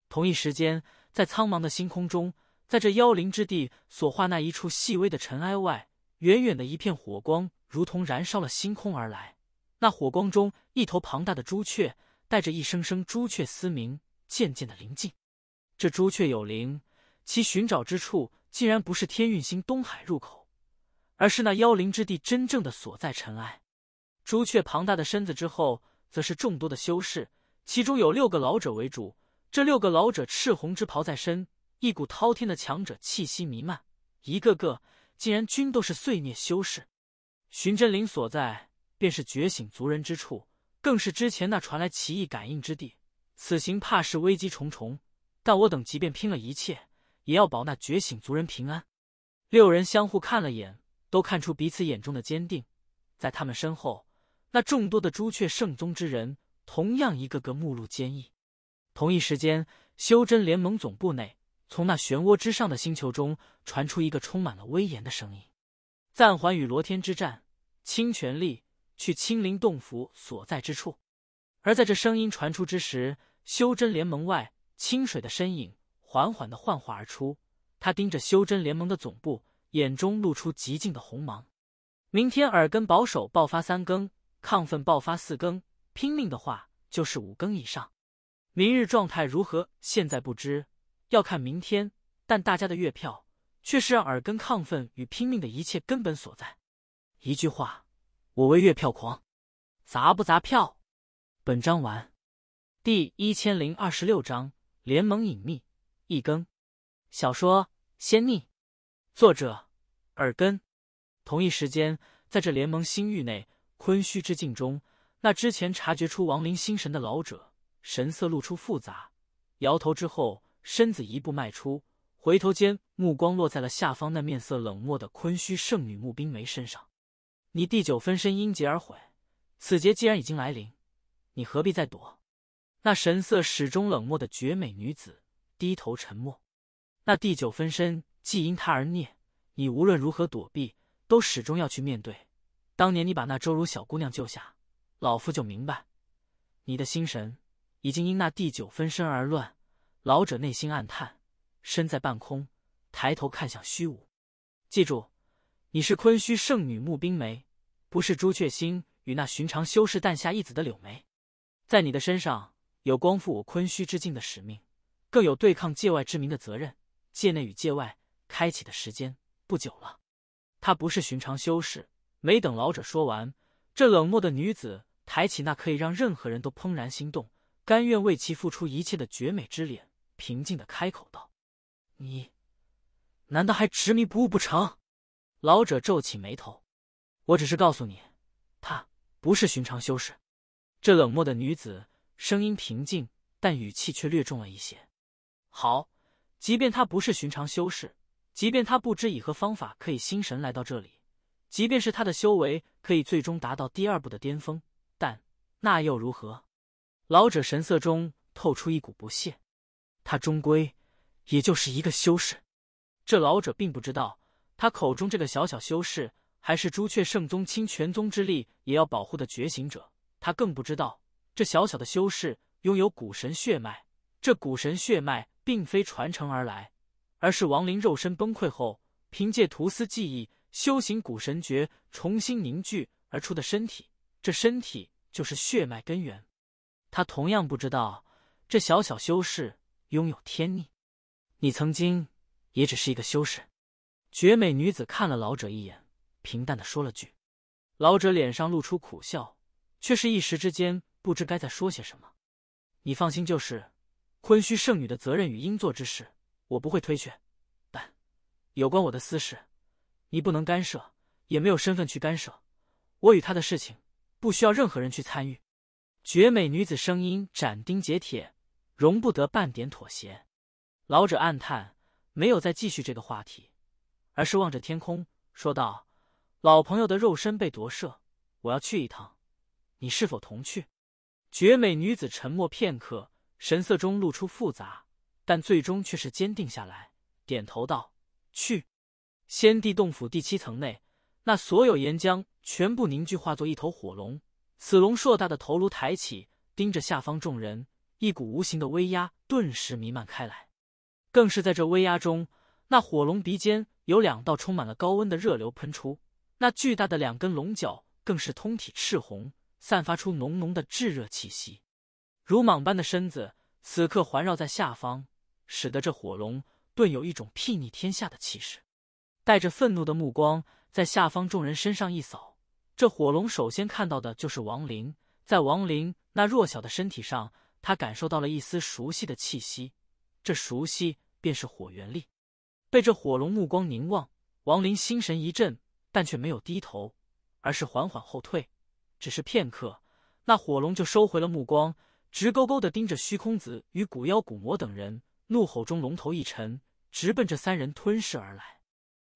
同一时间，在苍茫的星空中，在这妖灵之地所化那一处细微的尘埃外，远远的一片火光，如同燃烧了星空而来。那火光中，一头庞大的朱雀，带着一声声朱雀嘶鸣，渐渐的临近。这朱雀有灵，其寻找之处竟然不是天运星东海入口，而是那妖灵之地真正的所在尘埃。朱雀庞大的身子之后，则是众多的修士，其中有六个老者为主。这六个老者赤红之袍在身，一股滔天的强者气息弥漫，一个个竟然均都是碎孽修士。寻真灵所在，便是觉醒族人之处，更是之前那传来奇异感应之地。此行怕是危机重重，但我等即便拼了一切，也要保那觉醒族人平安。六人相互看了眼，都看出彼此眼中的坚定，在他们身后。那众多的朱雀圣宗之人，同样一个个目露坚毅。同一时间，修真联盟总部内，从那漩涡之上的星球中传出一个充满了威严的声音：“暂缓与罗天之战，倾全力去清灵洞府所在之处。”而在这声音传出之时，修真联盟外，清水的身影缓缓的幻化而出，他盯着修真联盟的总部，眼中露出极尽的鸿芒。明天耳根保守爆发三更。亢奋爆发四更，拼命的话就是五更以上。明日状态如何，现在不知，要看明天。但大家的月票却是让耳根亢奋与拼命的一切根本所在。一句话，我为月票狂，砸不砸票？本章完。第一千零二十六章联盟隐秘一更。小说《仙逆》，作者：耳根。同一时间，在这联盟星域内。坤虚之境中，那之前察觉出亡灵心神的老者神色露出复杂，摇头之后，身子一步迈出，回头间目光落在了下方那面色冷漠的坤虚圣女穆冰梅身上。你第九分身因劫而毁，此劫既然已经来临，你何必再躲？那神色始终冷漠的绝美女子低头沉默。那第九分身既因她而孽，你无论如何躲避，都始终要去面对。当年你把那周如小姑娘救下，老夫就明白，你的心神已经因那第九分身而乱。老者内心暗叹，身在半空，抬头看向虚无。记住，你是昆虚圣女慕冰梅，不是朱雀星与那寻常修士诞下一子的柳眉。在你的身上，有光复我昆虚之境的使命，更有对抗界外之民的责任。界内与界外开启的时间不久了。他不是寻常修士。没等老者说完，这冷漠的女子抬起那可以让任何人都怦然心动、甘愿为其付出一切的绝美之脸，平静的开口道：“你难道还执迷不悟不成？”老者皱起眉头：“我只是告诉你，他不是寻常修士。”这冷漠的女子声音平静，但语气却略重了一些。“好，即便他不是寻常修士，即便他不知以何方法可以心神来到这里。”即便是他的修为可以最终达到第二步的巅峰，但那又如何？老者神色中透出一股不屑。他终归也就是一个修士。这老者并不知道，他口中这个小小修士，还是朱雀圣宗倾全宗之力也要保护的觉醒者。他更不知道，这小小的修士拥有古神血脉。这古神血脉并非传承而来，而是亡灵肉身崩溃后，凭借屠丝记忆。修行古神诀重新凝聚而出的身体，这身体就是血脉根源。他同样不知道这小小修士拥有天逆。你曾经也只是一个修士。绝美女子看了老者一眼，平淡的说了句。老者脸上露出苦笑，却是一时之间不知该再说些什么。你放心，就是昆虚圣女的责任与应做之事，我不会推却。但有关我的私事。你不能干涉，也没有身份去干涉。我与他的事情不需要任何人去参与。绝美女子声音斩钉截铁，容不得半点妥协。老者暗叹，没有再继续这个话题，而是望着天空说道：“老朋友的肉身被夺舍，我要去一趟，你是否同去？”绝美女子沉默片刻，神色中露出复杂，但最终却是坚定下来，点头道：“去。”先帝洞府第七层内，那所有岩浆全部凝聚，化作一头火龙。此龙硕大的头颅抬起，盯着下方众人，一股无形的威压顿时弥漫开来。更是在这威压中，那火龙鼻尖有两道充满了高温的热流喷出，那巨大的两根龙角更是通体赤红，散发出浓浓的炙热气息。如蟒般的身子此刻环绕在下方，使得这火龙顿有一种睥睨天下的气势。带着愤怒的目光，在下方众人身上一扫。这火龙首先看到的就是王林，在王林那弱小的身体上，他感受到了一丝熟悉的气息。这熟悉，便是火元力。被这火龙目光凝望，王林心神一震，但却没有低头，而是缓缓后退。只是片刻，那火龙就收回了目光，直勾勾的盯着虚空子与古妖古魔等人，怒吼中，龙头一沉，直奔这三人吞噬而来。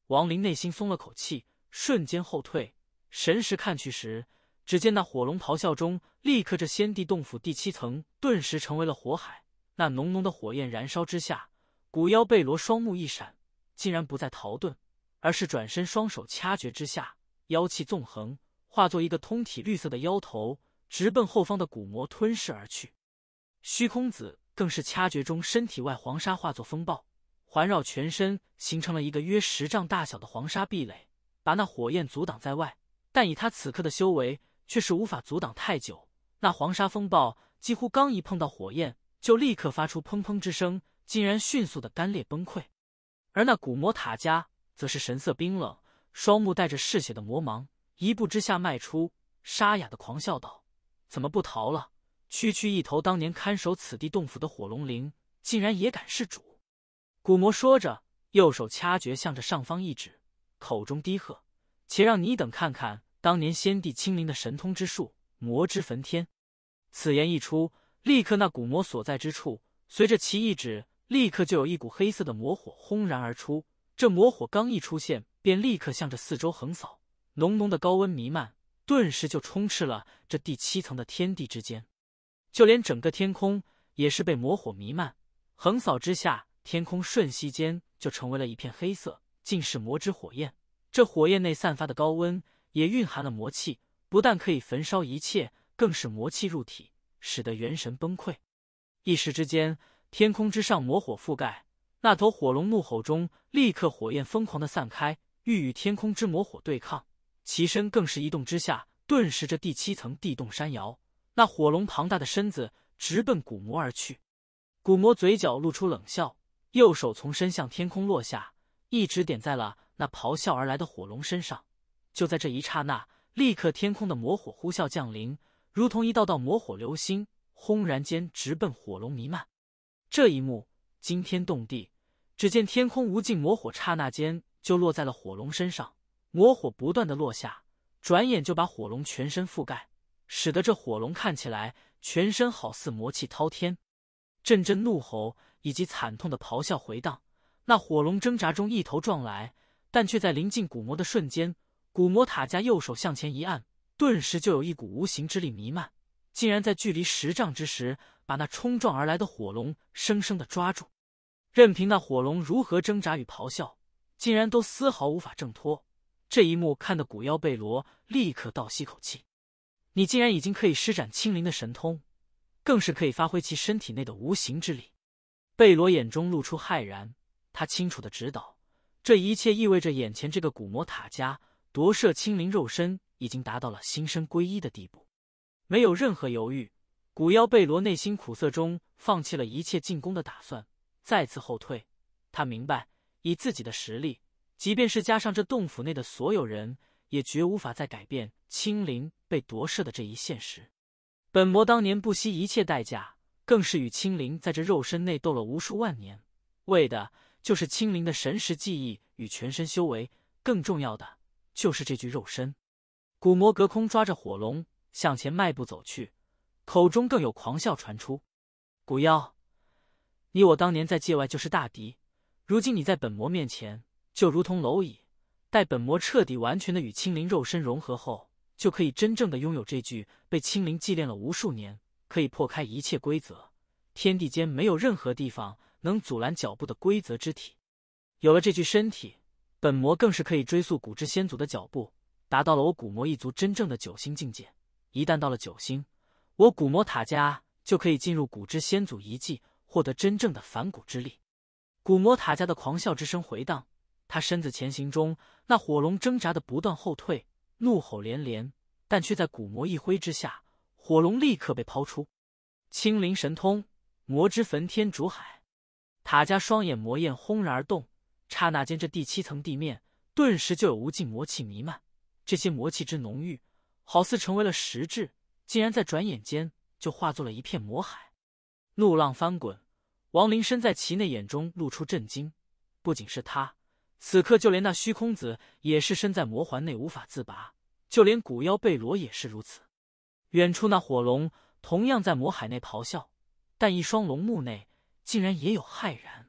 王林内心松了口气，瞬间后退。神识看去时，只见那火龙咆哮中，立刻这先帝洞府第七层顿时成为了火海。那浓浓的火焰燃烧之下，古妖贝罗双目一闪，竟然不再逃遁，而是转身，双手掐诀之下，妖气纵横，化作一个通体绿色的妖头，直奔后方的古魔吞噬而去。虚空子更是掐诀中，身体外黄沙化作风暴。环绕全身，形成了一个约十丈大小的黄沙壁垒，把那火焰阻挡在外。但以他此刻的修为，却是无法阻挡太久。那黄沙风暴几乎刚一碰到火焰，就立刻发出砰砰之声，竟然迅速的干裂崩溃。而那古魔塔家则是神色冰冷，双目带着嗜血的魔芒，一步之下迈出，沙哑的狂笑道：“怎么不逃了？区区一头当年看守此地洞府的火龙灵，竟然也敢是主？”古魔说着，右手掐诀，向着上方一指，口中低喝：“且让你等看看当年先帝亲临的神通之术——魔之焚天。”此言一出，立刻那古魔所在之处，随着其一指，立刻就有一股黑色的魔火轰然而出。这魔火刚一出现，便立刻向着四周横扫，浓浓的高温弥漫，顿时就充斥了这第七层的天地之间，就连整个天空也是被魔火弥漫，横扫之下。天空瞬息间就成为了一片黑色，尽是魔之火焰。这火焰内散发的高温，也蕴含了魔气，不但可以焚烧一切，更是魔气入体，使得元神崩溃。一时之间，天空之上魔火覆盖。那头火龙怒吼中，立刻火焰疯狂的散开，欲与天空之魔火对抗。其身更是一动之下，顿时这第七层地动山摇。那火龙庞大的身子直奔古魔而去。古魔嘴角露出冷笑。右手从身向天空落下，一直点在了那咆哮而来的火龙身上。就在这一刹那，立刻天空的魔火呼啸降临，如同一道道魔火流星，轰然间直奔火龙弥漫。这一幕惊天动地，只见天空无尽魔火刹那间就落在了火龙身上，魔火不断的落下，转眼就把火龙全身覆盖，使得这火龙看起来全身好似魔气滔天。阵阵怒吼以及惨痛的咆哮回荡，那火龙挣扎中一头撞来，但却在临近古魔的瞬间，古魔塔加右手向前一按，顿时就有一股无形之力弥漫，竟然在距离十丈之时，把那冲撞而来的火龙生生的抓住。任凭那火龙如何挣扎与咆哮，竟然都丝毫无法挣脱。这一幕看得古妖贝罗立刻倒吸口气：“你竟然已经可以施展清灵的神通！”更是可以发挥其身体内的无形之力。贝罗眼中露出骇然，他清楚的知道，这一切意味着眼前这个古魔塔家夺舍青灵肉身，已经达到了心身归一的地步。没有任何犹豫，古妖贝罗内心苦涩中，放弃了一切进攻的打算，再次后退。他明白，以自己的实力，即便是加上这洞府内的所有人，也绝无法再改变青灵被夺舍的这一现实。本魔当年不惜一切代价，更是与青灵在这肉身内斗了无数万年，为的就是青灵的神识、记忆与全身修为。更重要的就是这具肉身。古魔隔空抓着火龙向前迈步走去，口中更有狂笑传出：“古妖，你我当年在界外就是大敌，如今你在本魔面前就如同蝼蚁。待本魔彻底完全的与青灵肉身融合后。”就可以真正的拥有这具被青灵祭炼了无数年，可以破开一切规则，天地间没有任何地方能阻拦脚步的规则之体。有了这具身体，本魔更是可以追溯古之先祖的脚步，达到了我古魔一族真正的九星境界。一旦到了九星，我古魔塔家就可以进入古之先祖遗迹，获得真正的反古之力。古魔塔家的狂笑之声回荡，他身子前行中，那火龙挣扎的不断后退。怒吼连连，但却在骨魔一挥之下，火龙立刻被抛出。青灵神通，魔之焚天逐海。塔加双眼魔焰轰然而动，刹那间，这第七层地面顿时就有无尽魔气弥漫。这些魔气之浓郁，好似成为了实质，竟然在转眼间就化作了一片魔海，怒浪翻滚。王林身在其内，眼中露出震惊。不仅是他。此刻，就连那虚空子也是身在魔环内无法自拔，就连古妖贝罗也是如此。远处那火龙同样在魔海内咆哮，但一双龙目内竟然也有骇然。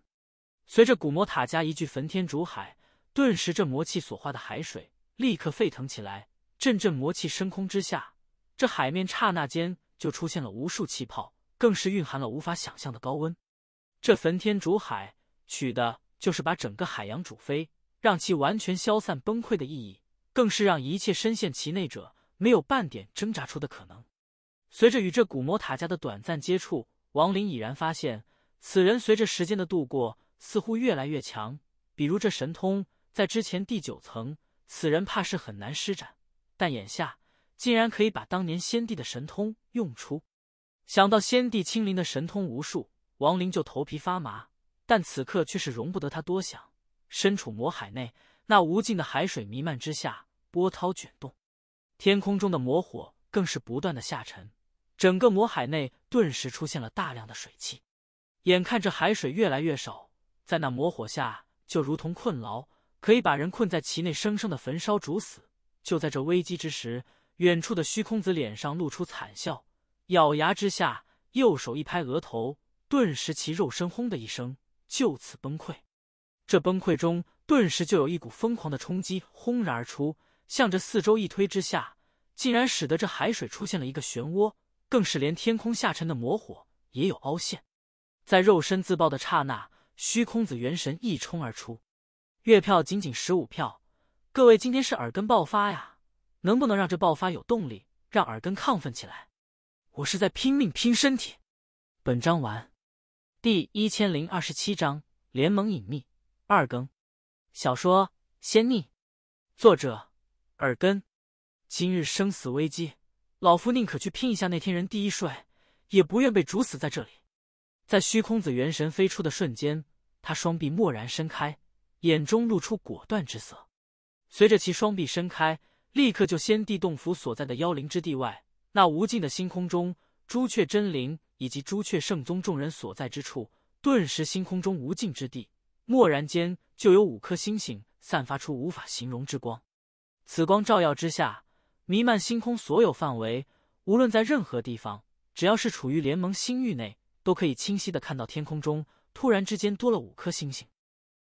随着古魔塔家一句“焚天烛海”，顿时这魔气所化的海水立刻沸腾起来，阵阵魔气升空之下，这海面刹那间就出现了无数气泡，更是蕴含了无法想象的高温。这“焚天烛海”取的。就是把整个海洋煮沸，让其完全消散崩溃的意义，更是让一切深陷其内者没有半点挣扎出的可能。随着与这古魔塔家的短暂接触，王林已然发现，此人随着时间的度过，似乎越来越强。比如这神通，在之前第九层，此人怕是很难施展，但眼下竟然可以把当年先帝的神通用出。想到先帝亲临的神通无数，王林就头皮发麻。但此刻却是容不得他多想，身处魔海内，那无尽的海水弥漫之下，波涛卷动，天空中的魔火更是不断的下沉，整个魔海内顿时出现了大量的水汽。眼看着海水越来越少，在那魔火下就如同困牢，可以把人困在其内，生生的焚烧煮死。就在这危机之时，远处的虚空子脸上露出惨笑，咬牙之下，右手一拍额头，顿时其肉身轰的一声。就此崩溃，这崩溃中顿时就有一股疯狂的冲击轰然而出，向着四周一推之下，竟然使得这海水出现了一个漩涡，更是连天空下沉的魔火也有凹陷。在肉身自爆的刹那，虚空子元神一冲而出。月票仅仅十五票，各位今天是耳根爆发呀，能不能让这爆发有动力，让耳根亢奋起来？我是在拼命拼身体。本章完。第一千零二十七章联盟隐秘二更，小说仙逆，作者耳根。今日生死危机，老夫宁可去拼一下那天人第一帅，也不愿被煮死在这里。在虚空子元神飞出的瞬间，他双臂蓦然伸开，眼中露出果断之色。随着其双臂伸开，立刻就先帝洞府所在的妖灵之地外那无尽的星空中，朱雀真灵。以及朱雀圣宗众人所在之处，顿时星空中无尽之地，蓦然间就有五颗星星散发出无法形容之光。此光照耀之下，弥漫星空所有范围，无论在任何地方，只要是处于联盟星域内，都可以清晰的看到天空中突然之间多了五颗星星。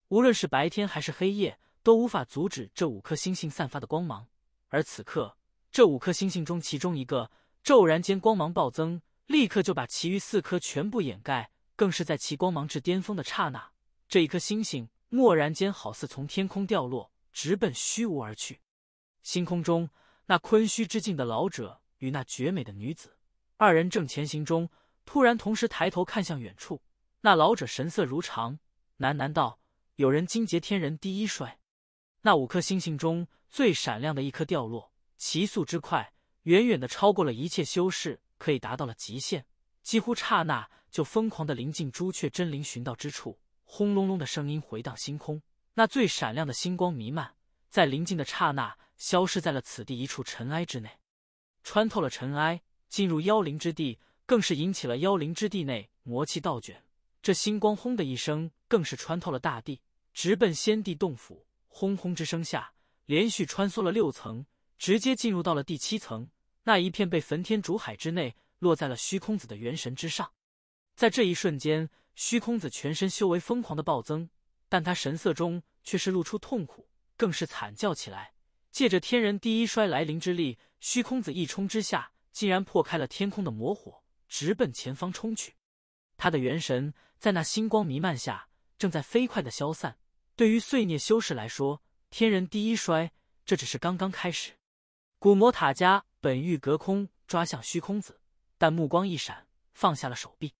无论是白天还是黑夜，都无法阻止这五颗星星散发的光芒。而此刻，这五颗星星中其中一个骤然间光芒暴增。立刻就把其余四颗全部掩盖，更是在其光芒至巅峰的刹那，这一颗星星蓦然间好似从天空掉落，直奔虚无而去。星空中，那坤虚之境的老者与那绝美的女子二人正前行中，突然同时抬头看向远处。那老者神色如常，喃喃道：“有人惊劫天人第一衰。”那五颗星星中最闪亮的一颗掉落，其速之快，远远的超过了一切修士。可以达到了极限，几乎刹那就疯狂的临近朱雀真灵寻到之处，轰隆隆的声音回荡星空，那最闪亮的星光弥漫，在临近的刹那消失在了此地一处尘埃之内，穿透了尘埃进入妖灵之地，更是引起了妖灵之地内魔气倒卷，这星光轰的一声更是穿透了大地，直奔先帝洞府，轰轰之声下，连续穿梭了六层，直接进入到了第七层。那一片被焚天竹海之内，落在了虚空子的元神之上。在这一瞬间，虚空子全身修为疯狂的暴增，但他神色中却是露出痛苦，更是惨叫起来。借着天人第一衰来临之力，虚空子一冲之下，竟然破开了天空的魔火，直奔前方冲去。他的元神在那星光弥漫下，正在飞快的消散。对于碎孽修士来说，天人第一衰这只是刚刚开始。古魔塔家。本欲隔空抓向虚空子，但目光一闪，放下了手臂。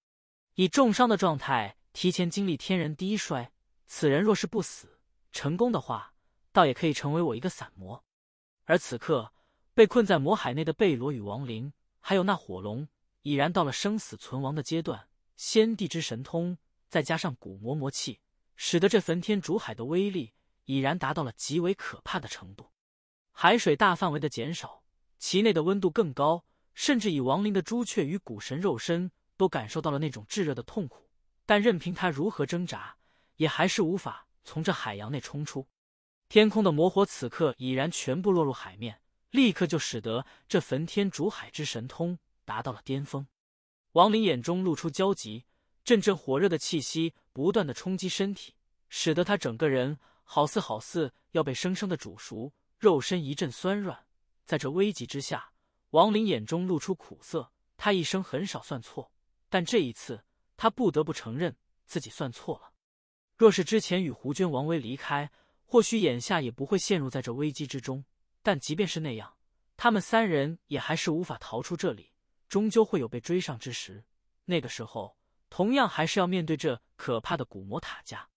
以重伤的状态提前经历天人第一摔，此人若是不死，成功的话，倒也可以成为我一个散魔。而此刻被困在魔海内的贝罗与亡灵，还有那火龙，已然到了生死存亡的阶段。先帝之神通，再加上古魔魔气，使得这焚天逐海的威力已然达到了极为可怕的程度。海水大范围的减少。其内的温度更高，甚至以亡灵的朱雀与古神肉身都感受到了那种炙热的痛苦。但任凭他如何挣扎，也还是无法从这海洋内冲出。天空的魔火此刻已然全部落入海面，立刻就使得这焚天逐海之神通达到了巅峰。亡灵眼中露出焦急，阵阵火热的气息不断的冲击身体，使得他整个人好似好似要被生生的煮熟，肉身一阵酸软。在这危急之下，王林眼中露出苦涩。他一生很少算错，但这一次，他不得不承认自己算错了。若是之前与胡娟、王威离开，或许眼下也不会陷入在这危机之中。但即便是那样，他们三人也还是无法逃出这里，终究会有被追上之时。那个时候，同样还是要面对这可怕的古魔塔家，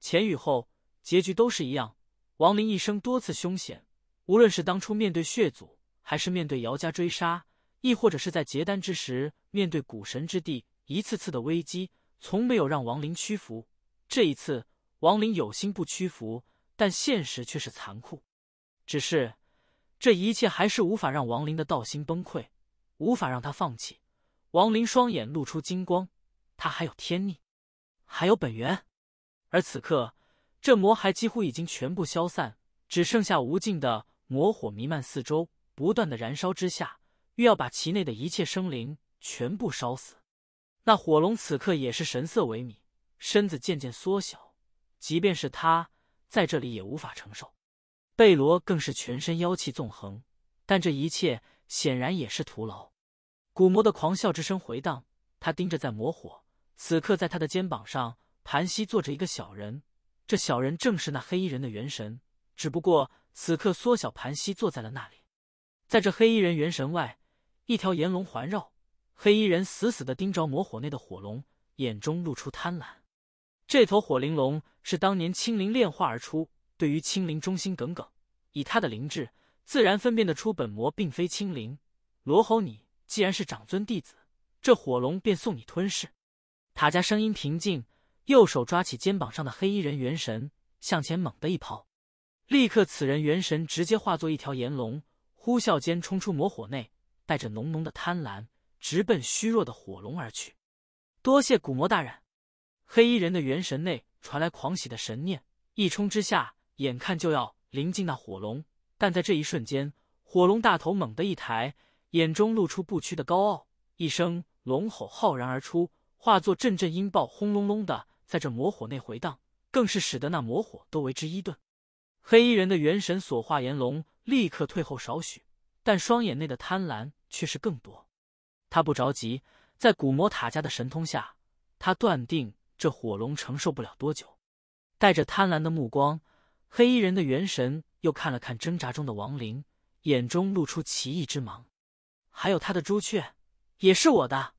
前与后，结局都是一样。王林一生多次凶险。无论是当初面对血祖，还是面对姚家追杀，亦或者是在结丹之时面对古神之地一次次的危机，从没有让王林屈服。这一次，王林有心不屈服，但现实却是残酷。只是这一切还是无法让王林的道心崩溃，无法让他放弃。王林双眼露出金光，他还有天命，还有本源。而此刻，这魔骸几乎已经全部消散，只剩下无尽的。魔火弥漫四周，不断的燃烧之下，欲要把其内的一切生灵全部烧死。那火龙此刻也是神色萎靡，身子渐渐缩小，即便是他在这里也无法承受。贝罗更是全身妖气纵横，但这一切显然也是徒劳。古魔的狂笑之声回荡，他盯着在魔火，此刻在他的肩膀上盘膝坐着一个小人，这小人正是那黑衣人的元神，只不过。此刻缩小，盘膝坐在了那里。在这黑衣人元神外，一条炎龙环绕。黑衣人死死的盯着魔火内的火龙，眼中露出贪婪。这头火灵龙是当年青灵炼化而出，对于青灵忠心耿耿。以他的灵智，自然分辨得出本魔并非青灵。罗侯，你既然是长尊弟子，这火龙便送你吞噬。塔家声音平静，右手抓起肩膀上的黑衣人元神，向前猛地一抛。立刻，此人元神直接化作一条炎龙，呼啸间冲出魔火内，带着浓浓的贪婪，直奔虚弱的火龙而去。多谢古魔大人！黑衣人的元神内传来狂喜的神念，一冲之下，眼看就要临近那火龙，但在这一瞬间，火龙大头猛地一抬，眼中露出不屈的高傲，一声龙吼浩然而出，化作阵阵音爆，轰隆隆的在这魔火内回荡，更是使得那魔火都为之一顿。黑衣人的元神所化炎龙立刻退后少许，但双眼内的贪婪却是更多。他不着急，在古魔塔家的神通下，他断定这火龙承受不了多久。带着贪婪的目光，黑衣人的元神又看了看挣扎中的亡灵，眼中露出奇异之芒。还有他的朱雀，也是我的。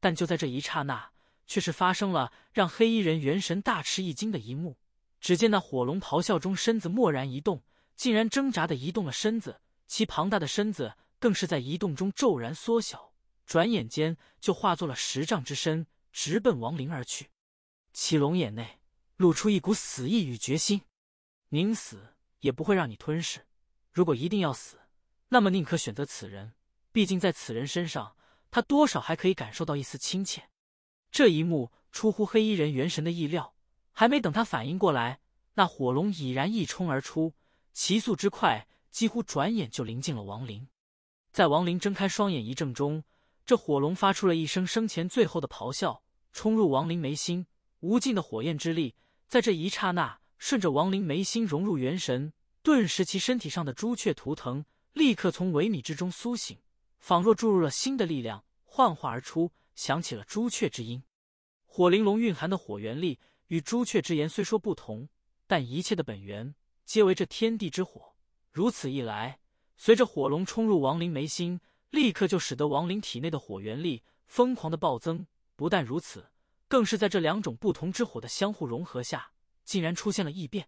但就在这一刹那，却是发生了让黑衣人元神大吃一惊的一幕。只见那火龙咆哮中，身子蓦然一动，竟然挣扎的移动了身子，其庞大的身子更是在移动中骤然缩小，转眼间就化作了十丈之身，直奔王灵而去。其龙眼内露出一股死意与决心，宁死也不会让你吞噬。如果一定要死，那么宁可选择此人，毕竟在此人身上，他多少还可以感受到一丝亲切。这一幕出乎黑衣人元神的意料。还没等他反应过来，那火龙已然一冲而出，其速之快，几乎转眼就临近了王林。在王林睁开双眼一怔中，这火龙发出了一声生前最后的咆哮，冲入王林眉心。无尽的火焰之力在这一刹那，顺着王林眉心融入元神，顿时其身体上的朱雀图腾立刻从萎靡之中苏醒，仿若注入了新的力量，幻化而出，响起了朱雀之音。火灵龙蕴含的火元力。与朱雀之言虽说不同，但一切的本源皆为这天地之火。如此一来，随着火龙冲入王林眉心，立刻就使得王林体内的火元力疯狂的暴增。不但如此，更是在这两种不同之火的相互融合下，竟然出现了异变，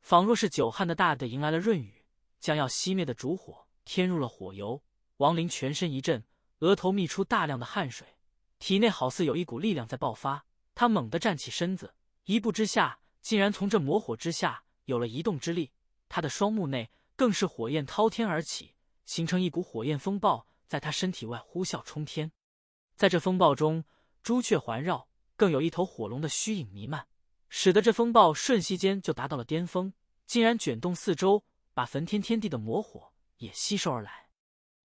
仿若是久旱的大地迎来了润雨，将要熄灭的烛火添入了火油。王林全身一震，额头泌出大量的汗水，体内好似有一股力量在爆发。他猛地站起身子。一步之下，竟然从这魔火之下有了移动之力。他的双目内更是火焰滔天而起，形成一股火焰风暴，在他身体外呼啸冲天。在这风暴中，朱雀环绕，更有一头火龙的虚影弥漫，使得这风暴瞬息间就达到了巅峰，竟然卷动四周，把焚天天地的魔火也吸收而来。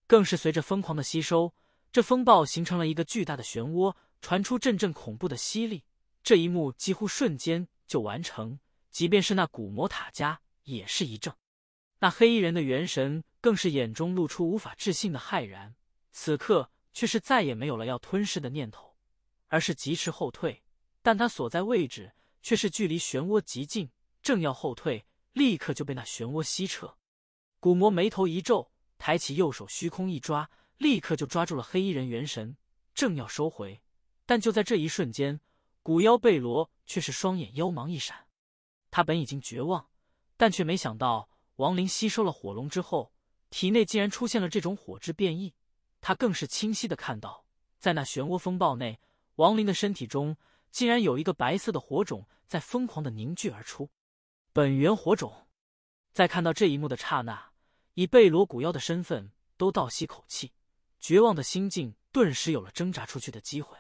更是随着疯狂的吸收，这风暴形成了一个巨大的漩涡，传出阵阵恐怖的吸力。这一幕几乎瞬间就完成，即便是那古魔塔加也是一怔，那黑衣人的元神更是眼中露出无法置信的骇然。此刻却是再也没有了要吞噬的念头，而是疾驰后退。但他所在位置却是距离漩涡极近，正要后退，立刻就被那漩涡吸扯。古魔眉头一皱，抬起右手虚空一抓，立刻就抓住了黑衣人元神，正要收回，但就在这一瞬间。古妖贝罗却是双眼妖芒一闪，他本已经绝望，但却没想到王林吸收了火龙之后，体内竟然出现了这种火质变异。他更是清晰的看到，在那漩涡风暴内，王林的身体中竟然有一个白色的火种在疯狂的凝聚而出。本源火种，在看到这一幕的刹那，以贝罗古妖的身份都倒吸口气，绝望的心境顿时有了挣扎出去的机会，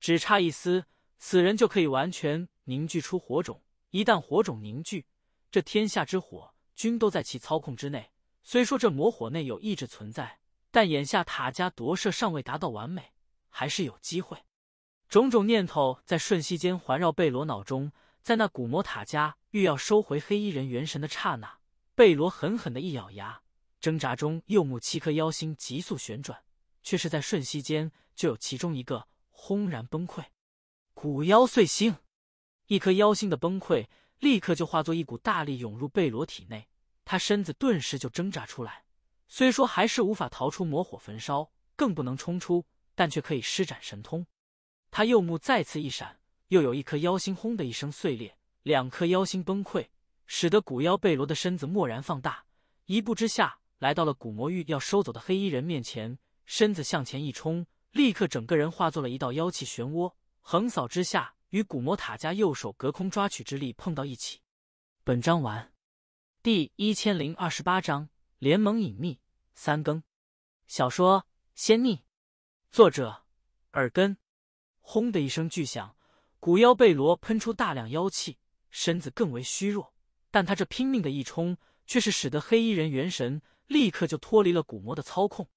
只差一丝。此人就可以完全凝聚出火种，一旦火种凝聚，这天下之火均都在其操控之内。虽说这魔火内有意志存在，但眼下塔加夺舍尚未达到完美，还是有机会。种种念头在瞬息间环绕贝罗脑中，在那古魔塔加欲要收回黑衣人元神的刹那，贝罗狠狠地一咬牙，挣扎中右目七颗妖星急速旋转，却是在瞬息间就有其中一个轰然崩溃。骨妖碎星，一颗妖星的崩溃，立刻就化作一股大力涌入贝罗体内。他身子顿时就挣扎出来，虽说还是无法逃出魔火焚烧，更不能冲出，但却可以施展神通。他右目再次一闪，又有一颗妖星轰的一声碎裂，两颗妖星崩溃，使得骨妖贝罗的身子蓦然放大，一步之下来到了古魔域要收走的黑衣人面前，身子向前一冲，立刻整个人化作了一道妖气漩涡。横扫之下，与古魔塔加右手隔空抓取之力碰到一起。本章完。第一千零二十八章：联盟隐秘三更。小说《仙逆》，作者：耳根。轰的一声巨响，古妖贝罗喷出大量妖气，身子更为虚弱。但他这拼命的一冲，却是使得黑衣人元神立刻就脱离了古魔的操控。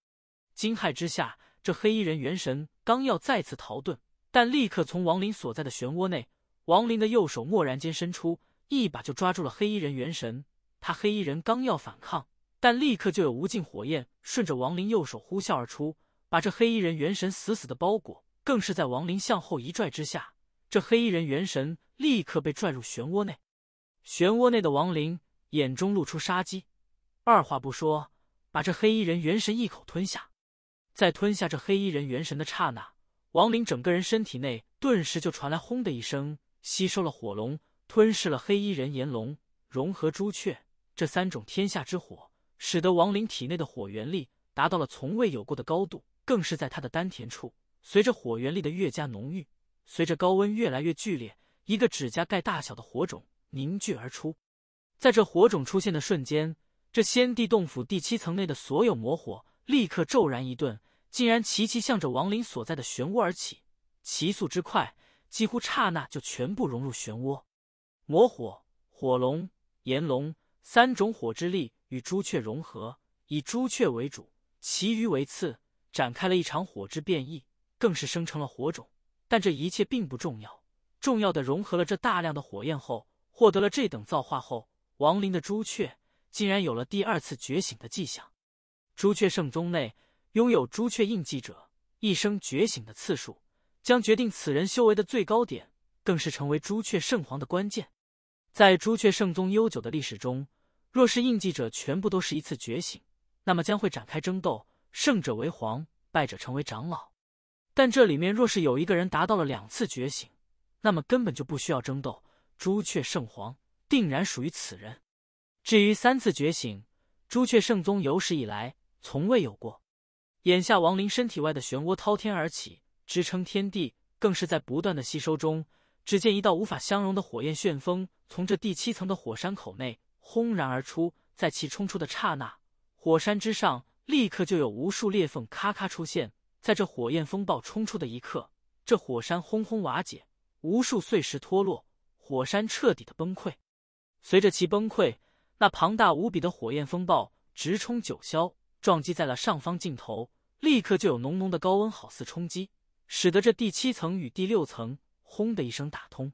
惊骇之下，这黑衣人元神刚要再次逃遁。但立刻从王林所在的漩涡内，王林的右手蓦然间伸出，一把就抓住了黑衣人元神。他黑衣人刚要反抗，但立刻就有无尽火焰顺着王林右手呼啸而出，把这黑衣人元神死死的包裹。更是在王林向后一拽之下，这黑衣人元神立刻被拽入漩涡内。漩涡内的王林眼中露出杀机，二话不说，把这黑衣人元神一口吞下。在吞下这黑衣人元神的刹那。王林整个人身体内顿时就传来轰的一声，吸收了火龙，吞噬了黑衣人炎龙，融合朱雀这三种天下之火，使得王林体内的火元力达到了从未有过的高度，更是在他的丹田处，随着火元力的越加浓郁，随着高温越来越剧烈，一个指甲盖大小的火种凝聚而出。在这火种出现的瞬间，这仙帝洞府第七层内的所有魔火立刻骤然一顿。竟然齐齐向着王林所在的漩涡而起，其速之快，几乎刹那就全部融入漩涡。魔火、火龙、炎龙三种火之力与朱雀融合，以朱雀为主，其余为次，展开了一场火之变异，更是生成了火种。但这一切并不重要，重要的融合了这大量的火焰后，获得了这等造化后，王林的朱雀竟然有了第二次觉醒的迹象。朱雀圣宗内。拥有朱雀印记者一生觉醒的次数，将决定此人修为的最高点，更是成为朱雀圣皇的关键。在朱雀圣宗悠久的历史中，若是印记者全部都是一次觉醒，那么将会展开争斗，胜者为皇，败者成为长老。但这里面若是有一个人达到了两次觉醒，那么根本就不需要争斗，朱雀圣皇定然属于此人。至于三次觉醒，朱雀圣宗有史以来从未有过。眼下，王林身体外的漩涡滔天而起，支撑天地，更是在不断的吸收中。只见一道无法相容的火焰旋风从这第七层的火山口内轰然而出，在其冲出的刹那，火山之上立刻就有无数裂缝咔咔出现。在这火焰风暴冲出的一刻，这火山轰轰瓦解，无数碎石脱落，火山彻底的崩溃。随着其崩溃，那庞大无比的火焰风暴直冲九霄。撞击在了上方尽头，立刻就有浓浓的高温，好似冲击，使得这第七层与第六层轰的一声打通。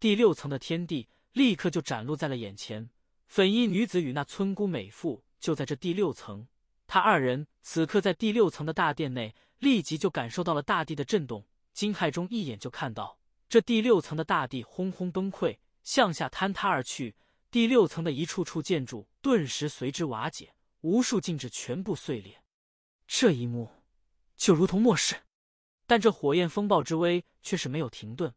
第六层的天地立刻就展露在了眼前。粉衣女子与那村姑美妇就在这第六层，她二人此刻在第六层的大殿内，立即就感受到了大地的震动，惊骇中一眼就看到这第六层的大地轰轰崩溃，向下坍塌而去。第六层的一处处建筑顿时随之瓦解。无数禁制全部碎裂，这一幕就如同末世，但这火焰风暴之威却是没有停顿，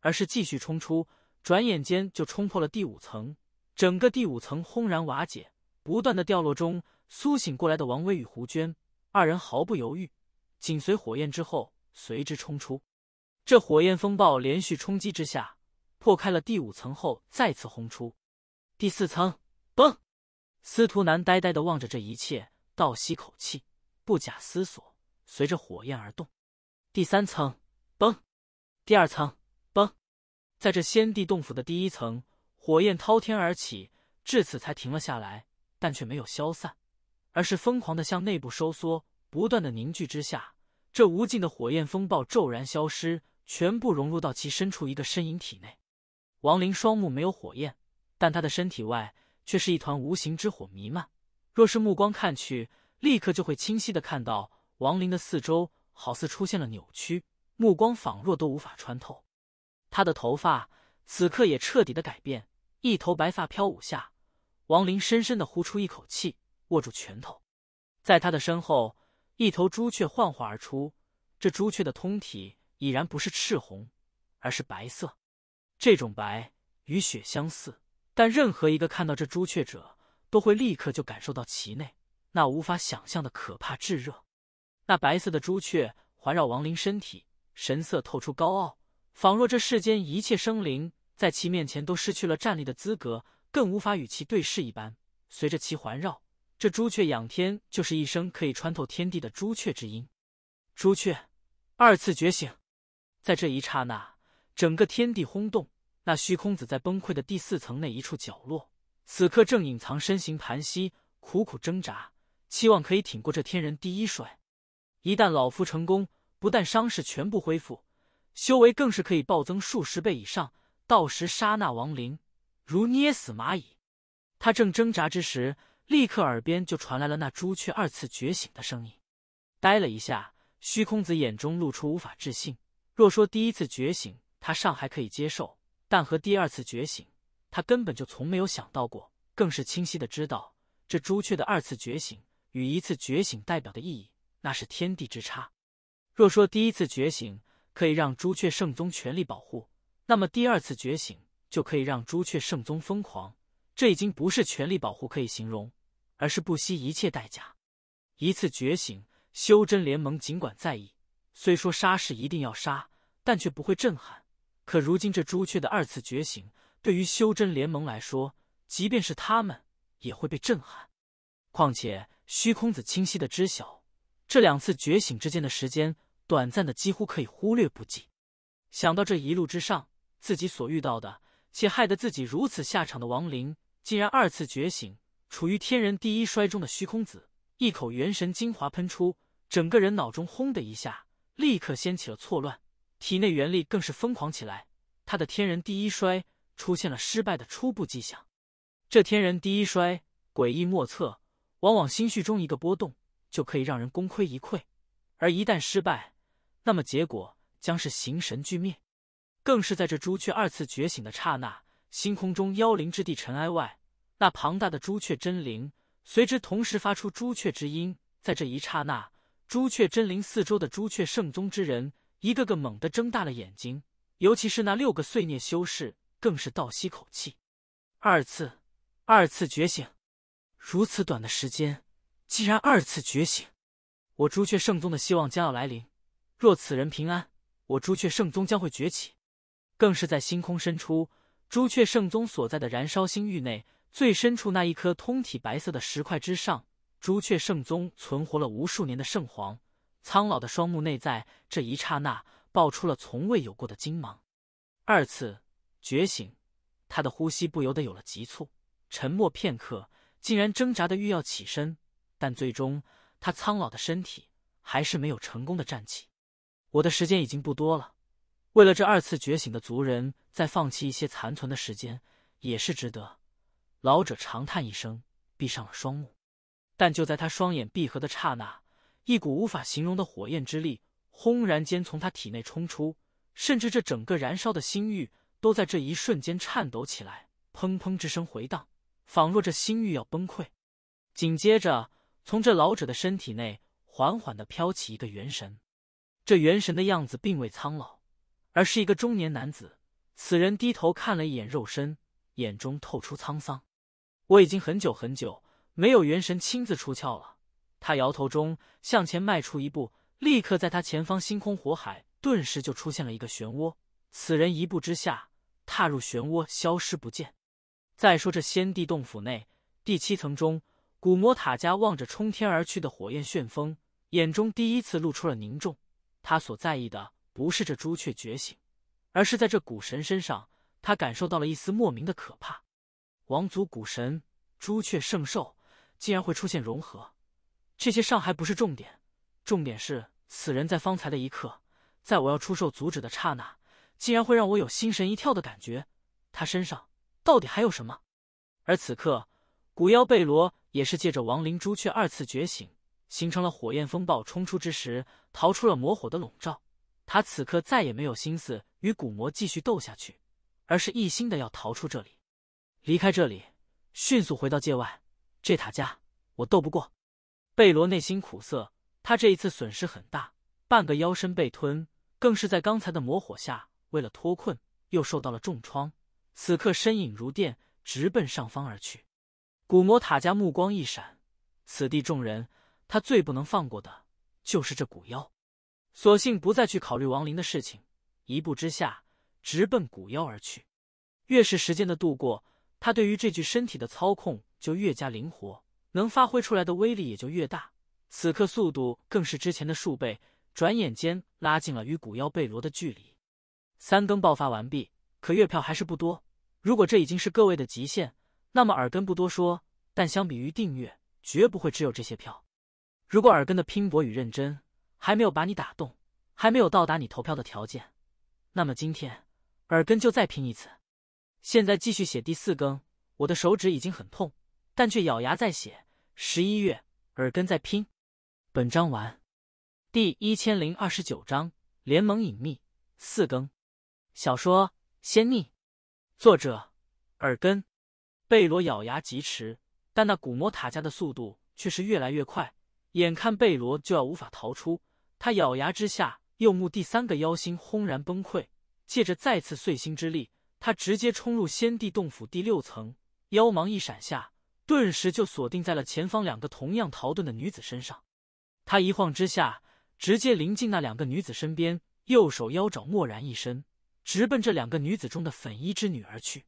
而是继续冲出，转眼间就冲破了第五层，整个第五层轰然瓦解，不断的掉落中，苏醒过来的王威与胡娟二人毫不犹豫，紧随火焰之后随之冲出，这火焰风暴连续冲击之下，破开了第五层后再次轰出，第四层崩。司徒南呆呆的望着这一切，倒吸口气，不假思索，随着火焰而动。第三层崩，第二层崩，在这先帝洞府的第一层，火焰滔天而起，至此才停了下来，但却没有消散，而是疯狂的向内部收缩，不断的凝聚之下，这无尽的火焰风暴骤然消失，全部融入到其深处一个身影体内。王林双目没有火焰，但他的身体外。却是一团无形之火弥漫，若是目光看去，立刻就会清晰的看到王林的四周好似出现了扭曲，目光仿若都无法穿透。他的头发此刻也彻底的改变，一头白发飘舞下，王林深深的呼出一口气，握住拳头。在他的身后，一头朱雀幻化而出，这朱雀的通体已然不是赤红，而是白色，这种白与雪相似。但任何一个看到这朱雀者，都会立刻就感受到其内那无法想象的可怕炙热。那白色的朱雀环绕亡灵身体，神色透出高傲，仿若这世间一切生灵在其面前都失去了站立的资格，更无法与其对视一般。随着其环绕，这朱雀仰天就是一声可以穿透天地的朱雀之音。朱雀二次觉醒，在这一刹那，整个天地轰动。那虚空子在崩溃的第四层那一处角落，此刻正隐藏身形盘膝，苦苦挣扎，期望可以挺过这天人第一衰。一旦老夫成功，不但伤势全部恢复，修为更是可以暴增数十倍以上。到时杀那亡灵，如捏死蚂蚁。他正挣扎之时，立刻耳边就传来了那朱雀二次觉醒的声音。呆了一下，虚空子眼中露出无法置信。若说第一次觉醒，他尚还可以接受。但和第二次觉醒，他根本就从没有想到过，更是清晰的知道，这朱雀的二次觉醒与一次觉醒代表的意义，那是天地之差。若说第一次觉醒可以让朱雀圣宗全力保护，那么第二次觉醒就可以让朱雀圣宗疯狂。这已经不是全力保护可以形容，而是不惜一切代价。一次觉醒，修真联盟尽管在意，虽说杀是一定要杀，但却不会震撼。可如今这朱雀的二次觉醒，对于修真联盟来说，即便是他们也会被震撼。况且，虚空子清晰的知晓，这两次觉醒之间的时间短暂的几乎可以忽略不计。想到这一路之上自己所遇到的，且害得自己如此下场的亡灵，竟然二次觉醒，处于天人第一衰中的虚空子，一口元神精华喷出，整个人脑中轰的一下，立刻掀起了错乱。体内元力更是疯狂起来，他的天人第一衰出现了失败的初步迹象。这天人第一衰诡异莫测，往往心绪中一个波动就可以让人功亏一篑，而一旦失败，那么结果将是形神俱灭。更是在这朱雀二次觉醒的刹那，星空中妖灵之地尘埃外，那庞大的朱雀真灵随之同时发出朱雀之音。在这一刹那，朱雀真灵四周的朱雀圣宗之人。一个个猛地睁大了眼睛，尤其是那六个碎念修士，更是倒吸口气。二次，二次觉醒！如此短的时间，竟然二次觉醒！我朱雀圣宗的希望将要来临。若此人平安，我朱雀圣宗将会崛起。更是在星空深处，朱雀圣宗所在的燃烧星域内最深处那一颗通体白色的石块之上，朱雀圣宗存活了无数年的圣皇。苍老的双目内在这一刹那爆出了从未有过的金芒，二次觉醒，他的呼吸不由得有了急促。沉默片刻，竟然挣扎的欲要起身，但最终他苍老的身体还是没有成功的站起。我的时间已经不多了，为了这二次觉醒的族人，再放弃一些残存的时间也是值得。老者长叹一声，闭上了双目。但就在他双眼闭合的刹那。一股无法形容的火焰之力轰然间从他体内冲出，甚至这整个燃烧的心域都在这一瞬间颤抖起来，砰砰之声回荡，仿若这心域要崩溃。紧接着，从这老者的身体内缓缓的飘起一个元神，这元神的样子并未苍老，而是一个中年男子。此人低头看了一眼肉身，眼中透出沧桑。我已经很久很久没有元神亲自出窍了。他摇头，中向前迈出一步，立刻在他前方星空火海，顿时就出现了一个漩涡。此人一步之下，踏入漩涡，消失不见。再说这仙帝洞府内第七层中，古魔塔家望着冲天而去的火焰旋风，眼中第一次露出了凝重。他所在意的不是这朱雀觉醒，而是在这古神身上，他感受到了一丝莫名的可怕。王族古神朱雀圣兽，竟然会出现融合。这些尚还不是重点，重点是此人在方才的一刻，在我要出手阻止的刹那，竟然会让我有心神一跳的感觉。他身上到底还有什么？而此刻，骨妖贝罗也是借着亡灵朱雀二次觉醒，形成了火焰风暴冲出之时，逃出了魔火的笼罩。他此刻再也没有心思与古魔继续斗下去，而是一心的要逃出这里，离开这里，迅速回到界外。这塔架我斗不过。贝罗内心苦涩，他这一次损失很大，半个腰身被吞，更是在刚才的魔火下，为了脱困又受到了重创。此刻身影如电，直奔上方而去。古魔塔家目光一闪，此地众人，他最不能放过的就是这古妖，索性不再去考虑亡灵的事情，一步之下直奔古妖而去。越是时间的度过，他对于这具身体的操控就越加灵活。能发挥出来的威力也就越大，此刻速度更是之前的数倍，转眼间拉近了与古妖贝罗的距离。三更爆发完毕，可月票还是不多。如果这已经是各位的极限，那么耳根不多说，但相比于订阅，绝不会只有这些票。如果耳根的拼搏与认真还没有把你打动，还没有到达你投票的条件，那么今天耳根就再拼一次。现在继续写第四更，我的手指已经很痛。但却咬牙在写，十一月耳根在拼。本章完。第一千零二十九章联盟隐秘四更。小说仙逆，作者耳根。贝罗咬牙疾驰，但那古魔塔家的速度却是越来越快。眼看贝罗就要无法逃出，他咬牙之下，右目第三个妖星轰然崩溃。借着再次碎星之力，他直接冲入仙帝洞府第六层。妖芒一闪下。顿时就锁定在了前方两个同样逃遁的女子身上，他一晃之下，直接临近那两个女子身边，右手妖爪蓦然一伸，直奔这两个女子中的粉衣之女而去。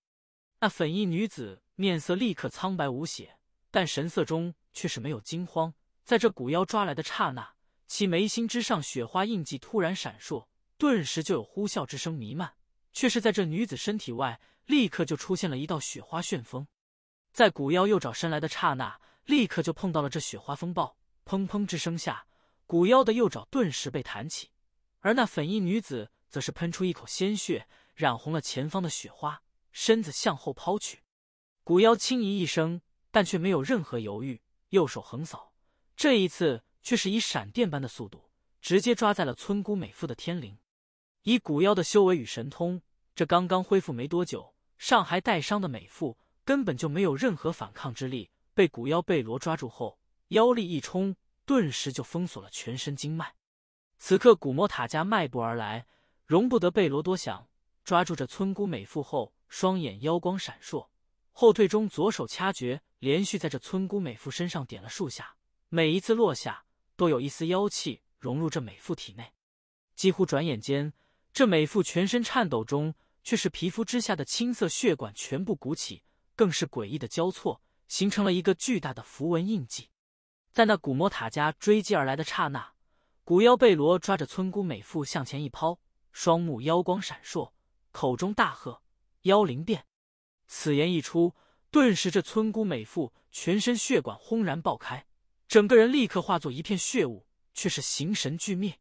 那粉衣女子面色立刻苍白无血，但神色中却是没有惊慌。在这古妖抓来的刹那，其眉心之上雪花印记突然闪烁，顿时就有呼啸之声弥漫，却是在这女子身体外立刻就出现了一道雪花旋风。在古妖右爪伸来的刹那，立刻就碰到了这雪花风暴，砰砰之声下，古妖的右爪顿时被弹起，而那粉衣女子则是喷出一口鲜血，染红了前方的雪花，身子向后抛去。古妖轻咦一声，但却没有任何犹豫，右手横扫，这一次却是以闪电般的速度，直接抓在了村姑美妇的天灵。以古妖的修为与神通，这刚刚恢复没多久，尚还带伤的美妇。根本就没有任何反抗之力，被古妖贝罗抓住后，妖力一冲，顿时就封锁了全身经脉。此刻古魔塔加迈步而来，容不得贝罗多想，抓住这村姑美妇后，双眼妖光闪烁，后退中左手掐诀，连续在这村姑美妇身上点了数下，每一次落下，都有一丝妖气融入这美妇体内。几乎转眼间，这美妇全身颤抖中，却是皮肤之下的青色血管全部鼓起。更是诡异的交错，形成了一个巨大的符文印记。在那古魔塔家追击而来的刹那，古妖贝罗抓着村姑美妇向前一抛，双目妖光闪烁，口中大喝：“妖灵变！”此言一出，顿时这村姑美妇全身血管轰然爆开，整个人立刻化作一片血雾，却是形神俱灭。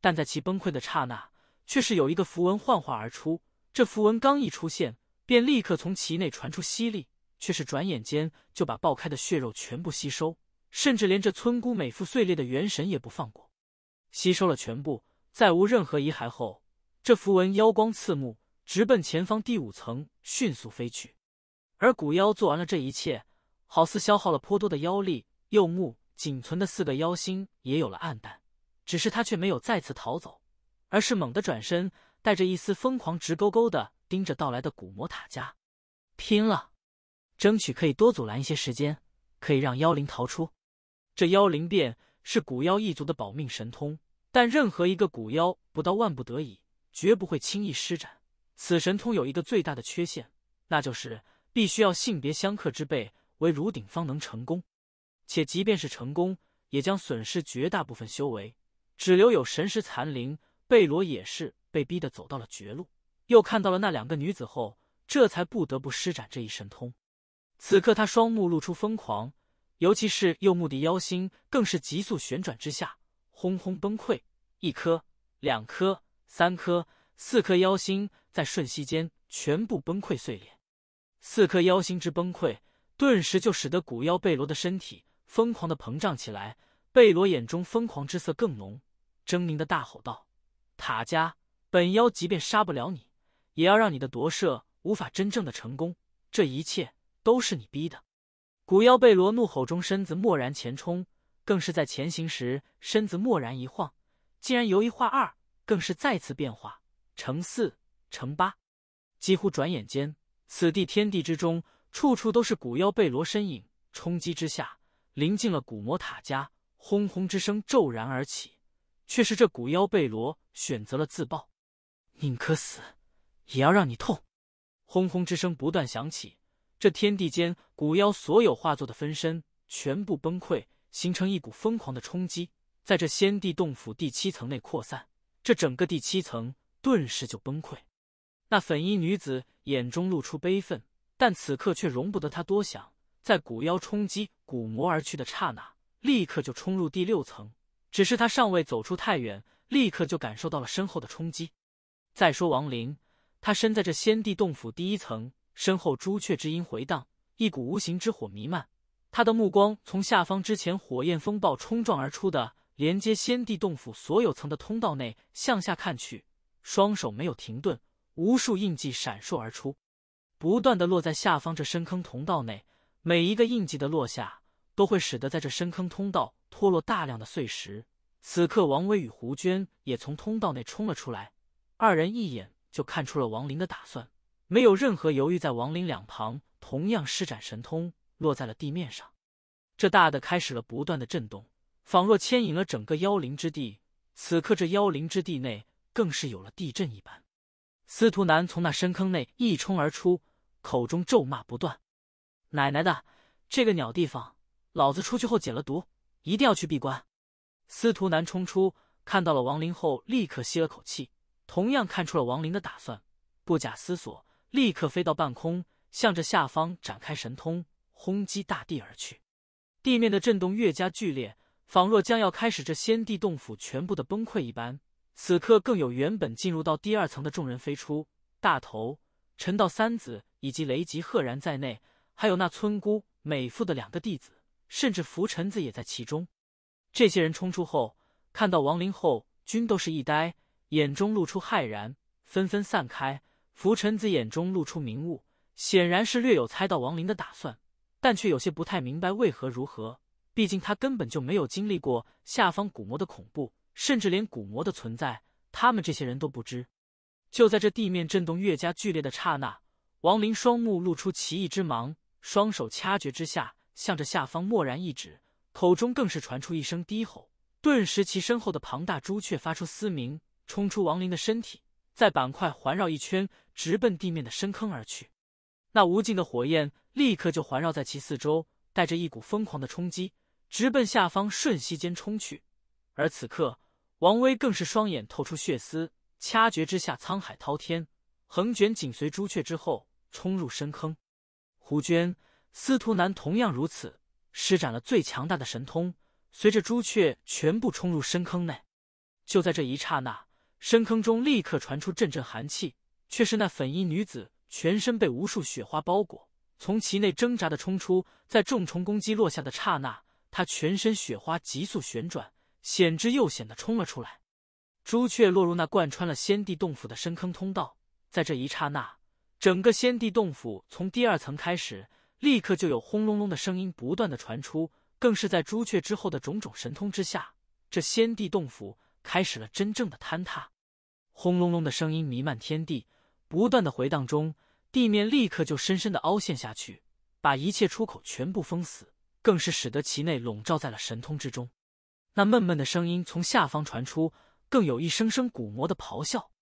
但在其崩溃的刹那，却是有一个符文幻化而出。这符文刚一出现。便立刻从其内传出吸力，却是转眼间就把爆开的血肉全部吸收，甚至连这村姑美妇碎裂的元神也不放过。吸收了全部，再无任何遗骸后，这符文妖光刺目，直奔前方第五层迅速飞去。而骨妖做完了这一切，好似消耗了颇多的妖力，右目仅存的四个妖星也有了暗淡。只是他却没有再次逃走，而是猛地转身，带着一丝疯狂，直勾勾的。盯着到来的古魔塔家，拼了，争取可以多阻拦一些时间，可以让妖灵逃出。这妖灵变是古妖一族的保命神通，但任何一个古妖不到万不得已，绝不会轻易施展此神通。有一个最大的缺陷，那就是必须要性别相克之辈为炉鼎方能成功，且即便是成功，也将损失绝大部分修为，只留有神识残灵。贝罗也是被逼的走到了绝路。又看到了那两个女子后，这才不得不施展这一神通。此刻他双目露出疯狂，尤其是右目的妖星更是急速旋转之下，轰轰崩溃。一颗、两颗、三颗、四颗妖星在瞬息间全部崩溃碎裂。四颗妖星之崩溃，顿时就使得古妖贝罗的身体疯狂的膨胀起来。贝罗眼中疯狂之色更浓，狰狞的大吼道：“塔加，本妖即便杀不了你！”也要让你的夺舍无法真正的成功，这一切都是你逼的。古妖贝罗怒吼中，身子蓦然前冲，更是在前行时，身子蓦然一晃，竟然由一化二，更是再次变化成四、成八，几乎转眼间，此地天地之中，处处都是古妖贝罗身影。冲击之下，临近了古魔塔家，轰轰之声骤然而起，却是这古妖贝罗选择了自爆，宁可死。也要让你痛！轰轰之声不断响起，这天地间古妖所有化作的分身全部崩溃，形成一股疯狂的冲击，在这仙帝洞府第七层内扩散，这整个第七层顿时就崩溃。那粉衣女子眼中露出悲愤，但此刻却容不得她多想，在古妖冲击古魔而去的刹那，立刻就冲入第六层。只是她尚未走出太远，立刻就感受到了身后的冲击。再说王林。他身在这先帝洞府第一层，身后朱雀之音回荡，一股无形之火弥漫。他的目光从下方之前火焰风暴冲撞而出的连接先帝洞府所有层的通道内向下看去，双手没有停顿，无数印记闪烁而出，不断的落在下方这深坑通道内。每一个印记的落下，都会使得在这深坑通道脱落大量的碎石。此刻，王威与胡娟也从通道内冲了出来，二人一眼。就看出了王林的打算，没有任何犹豫，在王林两旁同样施展神通，落在了地面上。这大的开始了不断的震动，仿若牵引了整个妖灵之地。此刻这妖灵之地内更是有了地震一般。司徒南从那深坑内一冲而出，口中咒骂不断：“奶奶的，这个鸟地方！老子出去后解了毒，一定要去闭关。”司徒南冲出，看到了王林后，立刻吸了口气。同样看出了王林的打算，不假思索，立刻飞到半空，向着下方展开神通，轰击大地而去。地面的震动越加剧烈，仿若将要开始这先帝洞府全部的崩溃一般。此刻更有原本进入到第二层的众人飞出，大头、陈道三子以及雷吉赫然在内，还有那村姑、美妇的两个弟子，甚至拂尘子也在其中。这些人冲出后，看到王林后，均都是一呆。眼中露出骇然，纷纷散开。拂尘子眼中露出明悟，显然是略有猜到王林的打算，但却有些不太明白为何如何。毕竟他根本就没有经历过下方古魔的恐怖，甚至连古魔的存在，他们这些人都不知。就在这地面震动越加剧烈的刹那，王林双目露出奇异之芒，双手掐诀之下，向着下方蓦然一指，口中更是传出一声低吼，顿时其身后的庞大朱雀发出嘶鸣。冲出王林的身体，在板块环绕一圈，直奔地面的深坑而去。那无尽的火焰立刻就环绕在其四周，带着一股疯狂的冲击，直奔下方，瞬息间冲去。而此刻，王威更是双眼透出血丝，掐诀之下，沧海滔天横卷紧随朱雀之后，冲入深坑。胡娟、司徒南同样如此，施展了最强大的神通，随着朱雀全部冲入深坑内。就在这一刹那。深坑中立刻传出阵阵寒气，却是那粉衣女子全身被无数雪花包裹，从其内挣扎的冲出。在重重攻击落下的刹那，她全身雪花急速旋转，险之又险的冲了出来。朱雀落入那贯穿了先帝洞府的深坑通道，在这一刹那，整个先帝洞府从第二层开始，立刻就有轰隆隆的声音不断的传出，更是在朱雀之后的种种神通之下，这先帝洞府开始了真正的坍塌。轰隆隆的声音弥漫天地，不断的回荡中，地面立刻就深深的凹陷下去，把一切出口全部封死，更是使得其内笼罩在了神通之中。那闷闷的声音从下方传出，更有一声声鼓魔的咆哮。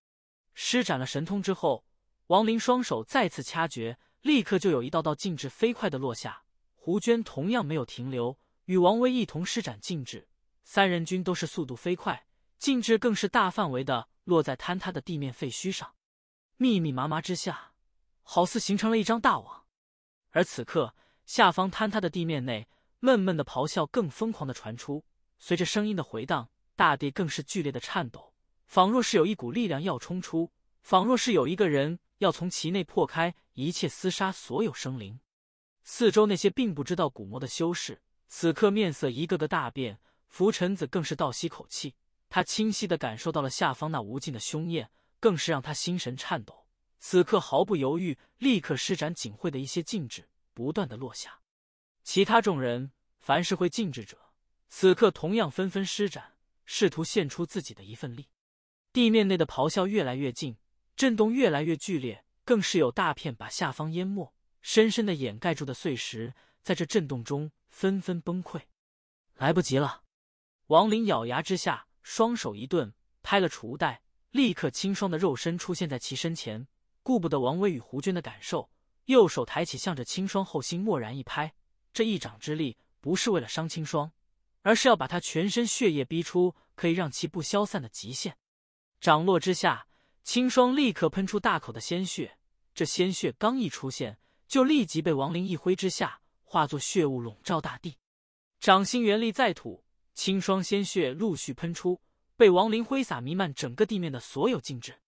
施展了神通之后，王林双手再次掐诀，立刻就有一道道禁制飞快的落下。胡娟同样没有停留，与王威一同施展禁制，三人均都是速度飞快，禁制更是大范围的。落在坍塌的地面废墟上，密密麻麻之下，好似形成了一张大网。而此刻，下方坍塌的地面内，闷闷的咆哮更疯狂的传出。随着声音的回荡，大地更是剧烈的颤抖，仿若是有一股力量要冲出，仿若是有一个人要从其内破开一切厮杀，所有生灵。四周那些并不知道古魔的修士，此刻面色一个个大变，拂尘子更是倒吸口气。他清晰的感受到了下方那无尽的凶焰，更是让他心神颤抖。此刻毫不犹豫，立刻施展警会的一些禁制，不断的落下。其他众人，凡是会禁制者，此刻同样纷纷施展，试图献出自己的一份力。地面内的咆哮越来越近，震动越来越剧烈，更是有大片把下方淹没，深深的掩盖住的碎石，在这震动中纷纷崩溃。来不及了！王林咬牙之下。双手一顿，拍了储物袋，立刻清霜的肉身出现在其身前。顾不得王威与胡娟的感受，右手抬起，向着清霜后心蓦然一拍。这一掌之力不是为了伤清霜，而是要把他全身血液逼出，可以让其不消散的极限。掌落之下，清霜立刻喷出大口的鲜血。这鲜血刚一出现，就立即被王林一挥之下，化作血雾笼罩大地。掌心原力再吐。青霜鲜血陆续喷出，被亡灵挥洒，弥漫整个地面的所有禁制。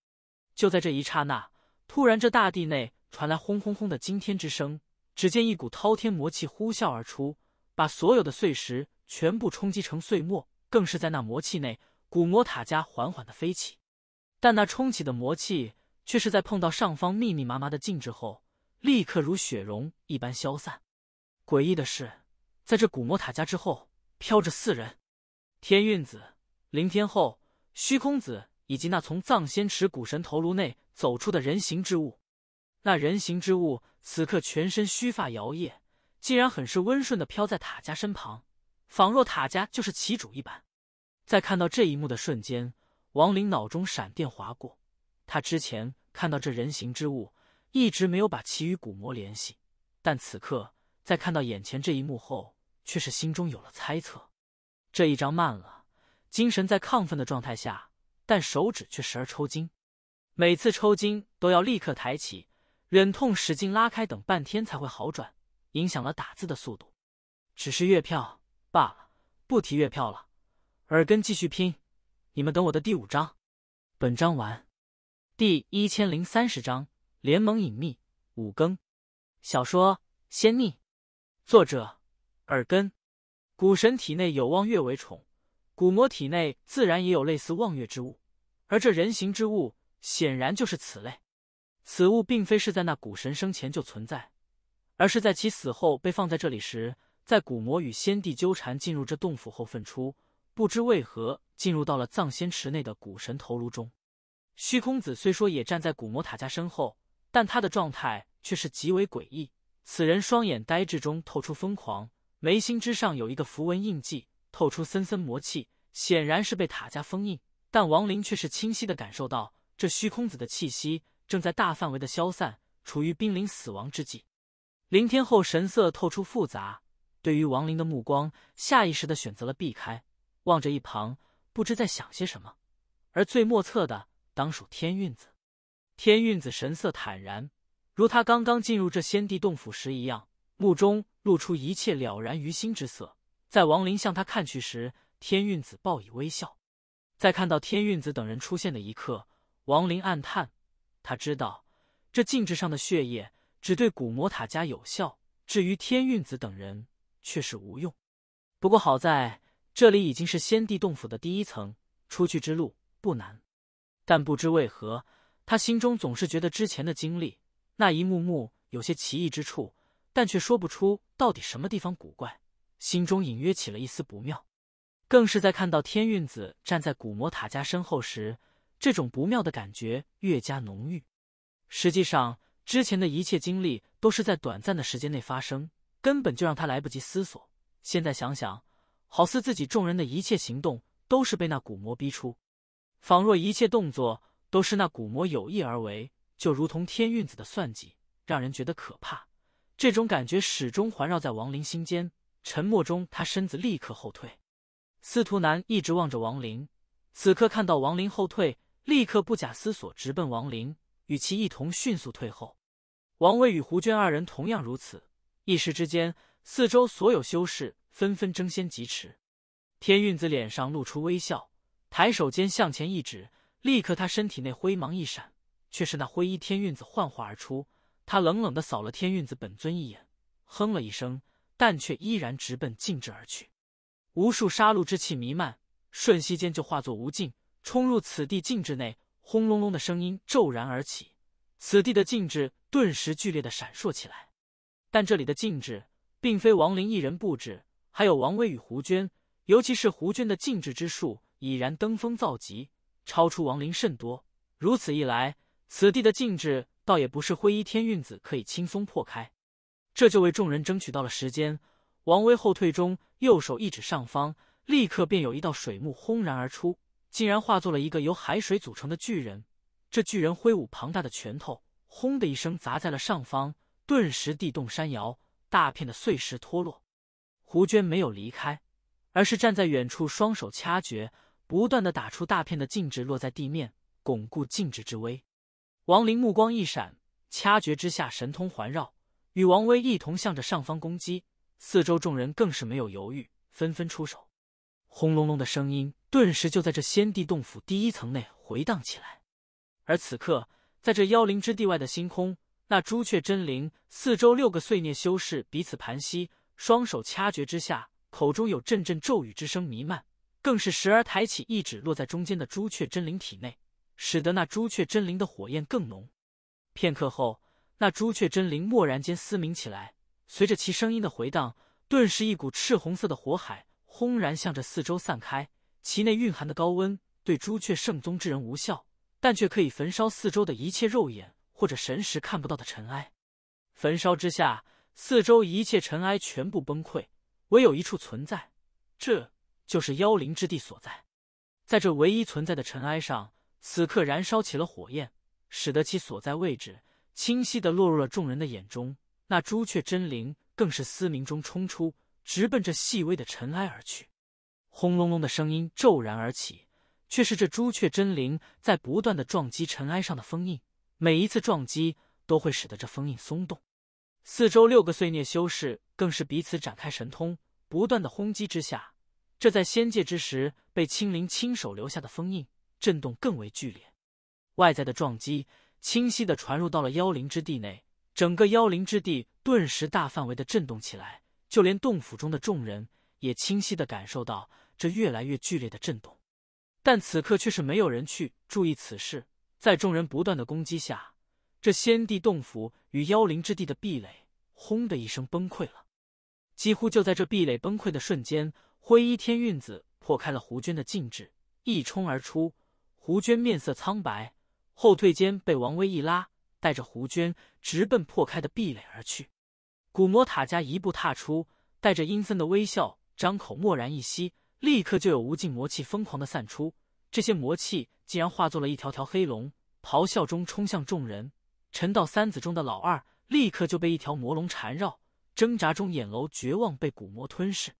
就在这一刹那，突然这大地内传来轰轰轰的惊天之声。只见一股滔天魔气呼啸而出，把所有的碎石全部冲击成碎末。更是在那魔气内，古魔塔家缓缓的飞起。但那冲起的魔气却是在碰到上方密密麻麻的禁制后，立刻如雪融一般消散。诡异的是，在这古魔塔家之后。飘着四人，天运子、凌天后、虚空子以及那从藏仙池古神头颅内走出的人形之物。那人形之物此刻全身须发摇曳，竟然很是温顺的飘在塔家身旁，仿若塔家就是其主一般。在看到这一幕的瞬间，王林脑中闪电划过，他之前看到这人形之物，一直没有把其与古魔联系，但此刻在看到眼前这一幕后。却是心中有了猜测，这一章慢了，精神在亢奋的状态下，但手指却时而抽筋，每次抽筋都要立刻抬起，忍痛使劲拉开，等半天才会好转，影响了打字的速度。只是月票罢了，不提月票了，耳根继续拼，你们等我的第五章。本章完，第一千零三十章：联盟隐秘五更，小说仙逆，作者。耳根，古神体内有望月为宠，古魔体内自然也有类似望月之物，而这人形之物显然就是此类。此物并非是在那古神生前就存在，而是在其死后被放在这里时，在古魔与先帝纠缠进入这洞府后分出，不知为何进入到了藏仙池内的古神头颅中。虚空子虽说也站在古魔塔家身后，但他的状态却是极为诡异，此人双眼呆滞中透出疯狂。眉心之上有一个符文印记，透出森森魔气，显然是被塔家封印。但王林却是清晰的感受到，这虚空子的气息正在大范围的消散，处于濒临死亡之际。林天后神色透出复杂，对于王林的目光，下意识的选择了避开，望着一旁，不知在想些什么。而最莫测的，当属天运子。天运子神色坦然，如他刚刚进入这先帝洞府时一样。目中露出一切了然于心之色，在王林向他看去时，天运子报以微笑。在看到天运子等人出现的一刻，王林暗叹，他知道这镜子上的血液只对古魔塔家有效，至于天运子等人却是无用。不过好在这里已经是先帝洞府的第一层，出去之路不难。但不知为何，他心中总是觉得之前的经历那一幕幕有些奇异之处。但却说不出到底什么地方古怪，心中隐约起了一丝不妙，更是在看到天运子站在古魔塔家身后时，这种不妙的感觉越加浓郁。实际上，之前的一切经历都是在短暂的时间内发生，根本就让他来不及思索。现在想想，好似自己众人的一切行动都是被那古魔逼出，仿若一切动作都是那古魔有意而为，就如同天运子的算计，让人觉得可怕。这种感觉始终环绕在王林心间，沉默中，他身子立刻后退。司徒南一直望着王林，此刻看到王林后退，立刻不假思索直奔王林，与其一同迅速退后。王威与胡娟二人同样如此，一时之间，四周所有修士纷纷争先疾驰。天运子脸上露出微笑，抬手间向前一指，立刻他身体内灰芒一闪，却是那灰衣天运子幻化而出。他冷冷的扫了天运子本尊一眼，哼了一声，但却依然直奔禁制而去。无数杀戮之气弥漫，瞬息间就化作无尽，冲入此地禁制内。轰隆隆的声音骤然而起，此地的禁制顿时剧烈的闪烁起来。但这里的禁制并非王林一人布置，还有王威与胡娟，尤其是胡娟的禁制之术已然登峰造极，超出王林甚多。如此一来，此地的禁制。倒也不是灰衣天运子可以轻松破开，这就为众人争取到了时间。王威后退中，右手一指上方，立刻便有一道水幕轰然而出，竟然化作了一个由海水组成的巨人。这巨人挥舞庞大的拳头，轰的一声砸在了上方，顿时地动山摇，大片的碎石脱落。胡娟没有离开，而是站在远处，双手掐诀，不断的打出大片的静止，落在地面，巩固静止之威。王林目光一闪，掐诀之下，神通环绕，与王威一同向着上方攻击。四周众人更是没有犹豫，纷纷出手。轰隆隆的声音顿时就在这先帝洞府第一层内回荡起来。而此刻，在这妖灵之地外的星空，那朱雀真灵四周六个碎孽修士彼此盘膝，双手掐诀之下，口中有阵阵咒语之声弥漫，更是时而抬起一指，落在中间的朱雀真灵体内。使得那朱雀真灵的火焰更浓。片刻后，那朱雀真灵蓦然间嘶鸣起来，随着其声音的回荡，顿时一股赤红色的火海轰然向着四周散开。其内蕴含的高温对朱雀圣宗之人无效，但却可以焚烧四周的一切肉眼或者神识看不到的尘埃。焚烧之下，四周一切尘埃全部崩溃，唯有一处存在，这就是妖灵之地所在。在这唯一存在的尘埃上。此刻燃烧起了火焰，使得其所在位置清晰的落入了众人的眼中。那朱雀真灵更是嘶鸣中冲出，直奔着细微的尘埃而去。轰隆隆的声音骤然而起，却是这朱雀真灵在不断的撞击尘埃上的封印，每一次撞击都会使得这封印松动。四周六个碎孽修士更是彼此展开神通，不断的轰击之下，这在仙界之时被青灵亲手留下的封印。震动更为剧烈，外在的撞击清晰的传入到了妖灵之地内，整个妖灵之地顿时大范围的震动起来，就连洞府中的众人也清晰的感受到这越来越剧烈的震动。但此刻却是没有人去注意此事，在众人不断的攻击下，这先帝洞府与妖灵之地的壁垒轰的一声崩溃了。几乎就在这壁垒崩溃的瞬间，灰衣天运子破开了胡娟的禁制，一冲而出。胡娟面色苍白，后退间被王威一拉，带着胡娟直奔破开的壁垒而去。古魔塔加一步踏出，带着阴森的微笑，张口默然一吸，立刻就有无尽魔气疯狂的散出。这些魔气竟然化作了一条条黑龙，咆哮中冲向众人。陈道三子中的老二立刻就被一条魔龙缠绕，挣扎中眼眸绝望被古魔吞噬。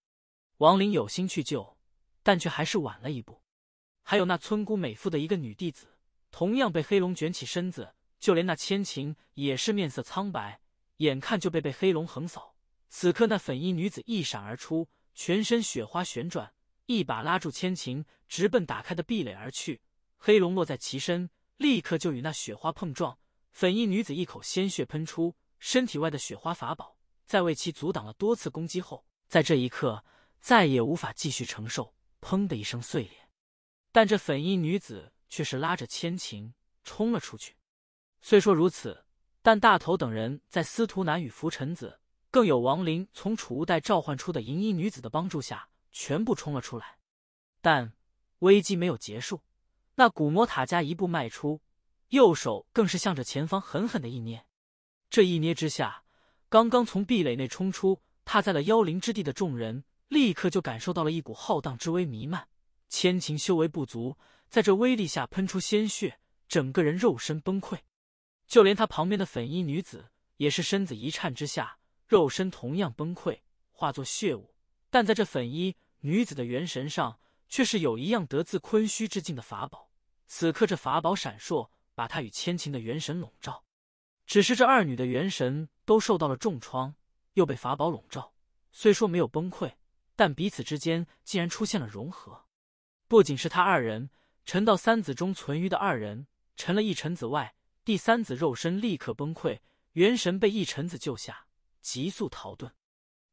王林有心去救，但却还是晚了一步。还有那村姑美妇的一个女弟子，同样被黑龙卷起身子，就连那千晴也是面色苍白，眼看就被被黑龙横扫。此刻，那粉衣女子一闪而出，全身雪花旋转，一把拉住千晴，直奔打开的壁垒而去。黑龙落在其身，立刻就与那雪花碰撞。粉衣女子一口鲜血喷出，身体外的雪花法宝，在为其阻挡了多次攻击后，在这一刻再也无法继续承受，砰的一声碎裂。但这粉衣女子却是拉着千晴冲了出去。虽说如此，但大头等人在司徒南与拂尘子，更有王林从储物袋召唤出的银衣女子的帮助下，全部冲了出来。但危机没有结束，那古魔塔加一步迈出，右手更是向着前方狠狠的一捏。这一捏之下，刚刚从壁垒内冲出，踏在了妖灵之地的众人，立刻就感受到了一股浩荡之威弥漫。千晴修为不足，在这威力下喷出鲜血，整个人肉身崩溃。就连她旁边的粉衣女子也是身子一颤之下，肉身同样崩溃，化作血雾。但在这粉衣女子的元神上，却是有一样得自昆虚之境的法宝。此刻这法宝闪烁，把她与千晴的元神笼罩。只是这二女的元神都受到了重创，又被法宝笼罩，虽说没有崩溃，但彼此之间竟然出现了融合。不仅是他二人，陈道三子中存余的二人，陈了一尘子外，第三子肉身立刻崩溃，元神被一尘子救下，急速逃遁。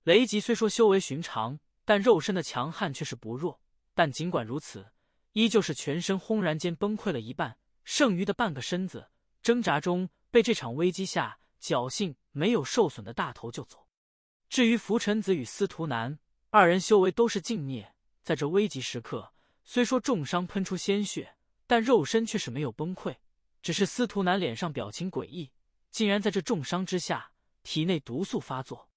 雷吉虽说修为寻常，但肉身的强悍却是不弱。但尽管如此，依旧是全身轰然间崩溃了一半，剩余的半个身子挣扎中被这场危机下侥幸没有受损的大头救走。至于浮尘子与司徒南二人，修为都是静涅，在这危急时刻。虽说重伤喷出鲜血，但肉身却是没有崩溃。只是司徒南脸上表情诡异，竟然在这重伤之下，体内毒素发作。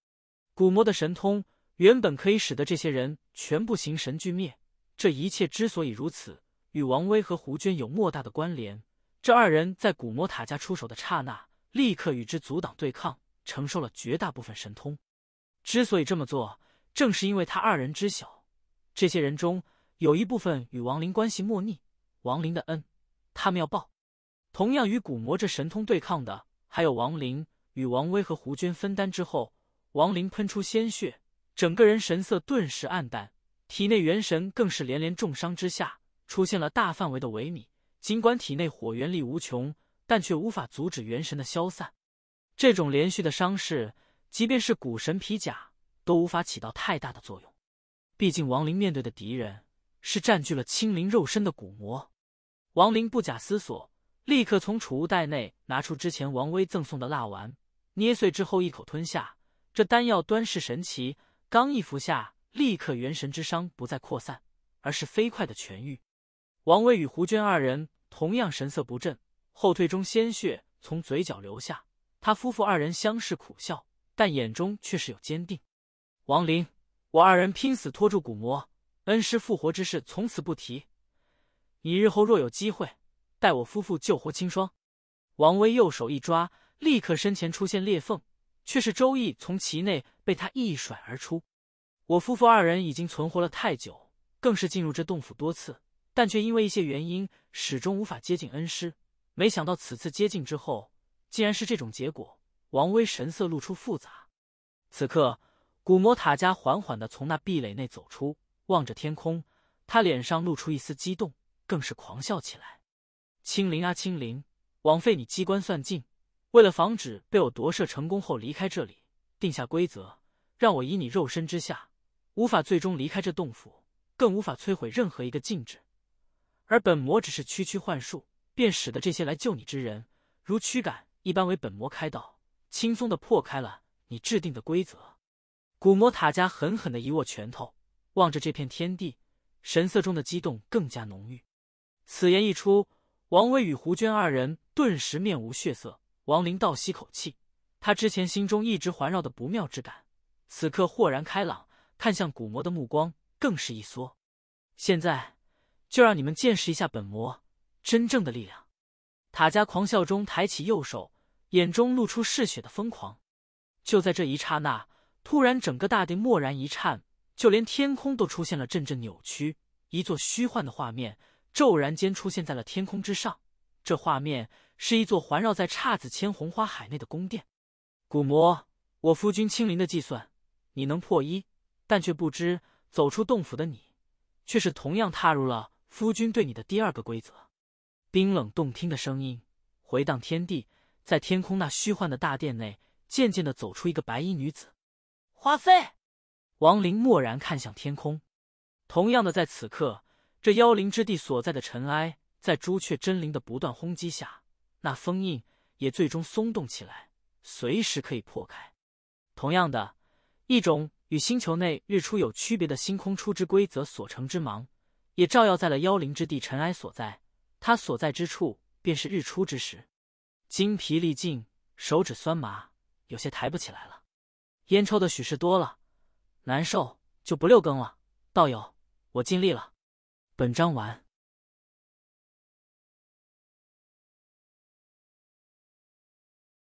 古魔的神通原本可以使得这些人全部形神俱灭。这一切之所以如此，与王威和胡娟有莫大的关联。这二人在古魔塔家出手的刹那，立刻与之阻挡对抗，承受了绝大部分神通。之所以这么做，正是因为他二人知晓，这些人中。有一部分与王林关系莫逆，王林的恩，他们要报。同样与古魔这神通对抗的，还有王林。与王威和胡娟分担之后，王林喷出鲜血，整个人神色顿时暗淡，体内元神更是连连重伤之下，出现了大范围的萎靡。尽管体内火元力无穷，但却无法阻止元神的消散。这种连续的伤势，即便是古神皮甲都无法起到太大的作用。毕竟王林面对的敌人。是占据了青灵肉身的骨魔，王林不假思索，立刻从储物袋内拿出之前王威赠送的蜡丸，捏碎之后一口吞下。这丹药端是神奇，刚一服下，立刻元神之伤不再扩散，而是飞快的痊愈。王威与胡娟二人同样神色不振，后退中鲜血从嘴角流下。他夫妇二人相视苦笑，但眼中却是有坚定。王林，我二人拼死拖住骨魔。恩师复活之事，从此不提。你日后若有机会，待我夫妇救活青霜。王威右手一抓，立刻身前出现裂缝，却是周易从其内被他一甩而出。我夫妇二人已经存活了太久，更是进入这洞府多次，但却因为一些原因，始终无法接近恩师。没想到此次接近之后，竟然是这种结果。王威神色露出复杂。此刻，古魔塔家缓缓的从那壁垒内走出。望着天空，他脸上露出一丝激动，更是狂笑起来。“青灵啊，青灵，枉费你机关算尽，为了防止被我夺舍成功后离开这里，定下规则，让我以你肉身之下，无法最终离开这洞府，更无法摧毁任何一个禁制。而本魔只是区区幻术，便使得这些来救你之人如驱赶一般为本魔开道，轻松的破开了你制定的规则。”古魔塔加狠狠的一握拳头。望着这片天地，神色中的激动更加浓郁。此言一出，王威与胡娟二人顿时面无血色。王林倒吸口气，他之前心中一直环绕的不妙之感，此刻豁然开朗，看向古魔的目光更是一缩。现在，就让你们见识一下本魔真正的力量！塔加狂笑中抬起右手，眼中露出嗜血的疯狂。就在这一刹那，突然整个大地蓦然一颤。就连天空都出现了阵阵扭曲，一座虚幻的画面骤然间出现在了天空之上。这画面是一座环绕在姹紫千红花海内的宫殿。古魔，我夫君亲灵的计算，你能破一，但却不知走出洞府的你，却是同样踏入了夫君对你的第二个规则。冰冷动听的声音回荡天地，在天空那虚幻的大殿内，渐渐的走出一个白衣女子，花妃。王林蓦然看向天空，同样的，在此刻，这妖灵之地所在的尘埃，在朱雀真灵的不断轰击下，那封印也最终松动起来，随时可以破开。同样的一种与星球内日出有区别的星空出之规则所成之芒，也照耀在了妖灵之地尘埃所在。它所在之处，便是日出之时。精疲力尽，手指酸麻，有些抬不起来了。烟抽的许是多了。难受就不六更了，道友，我尽力了。本章完。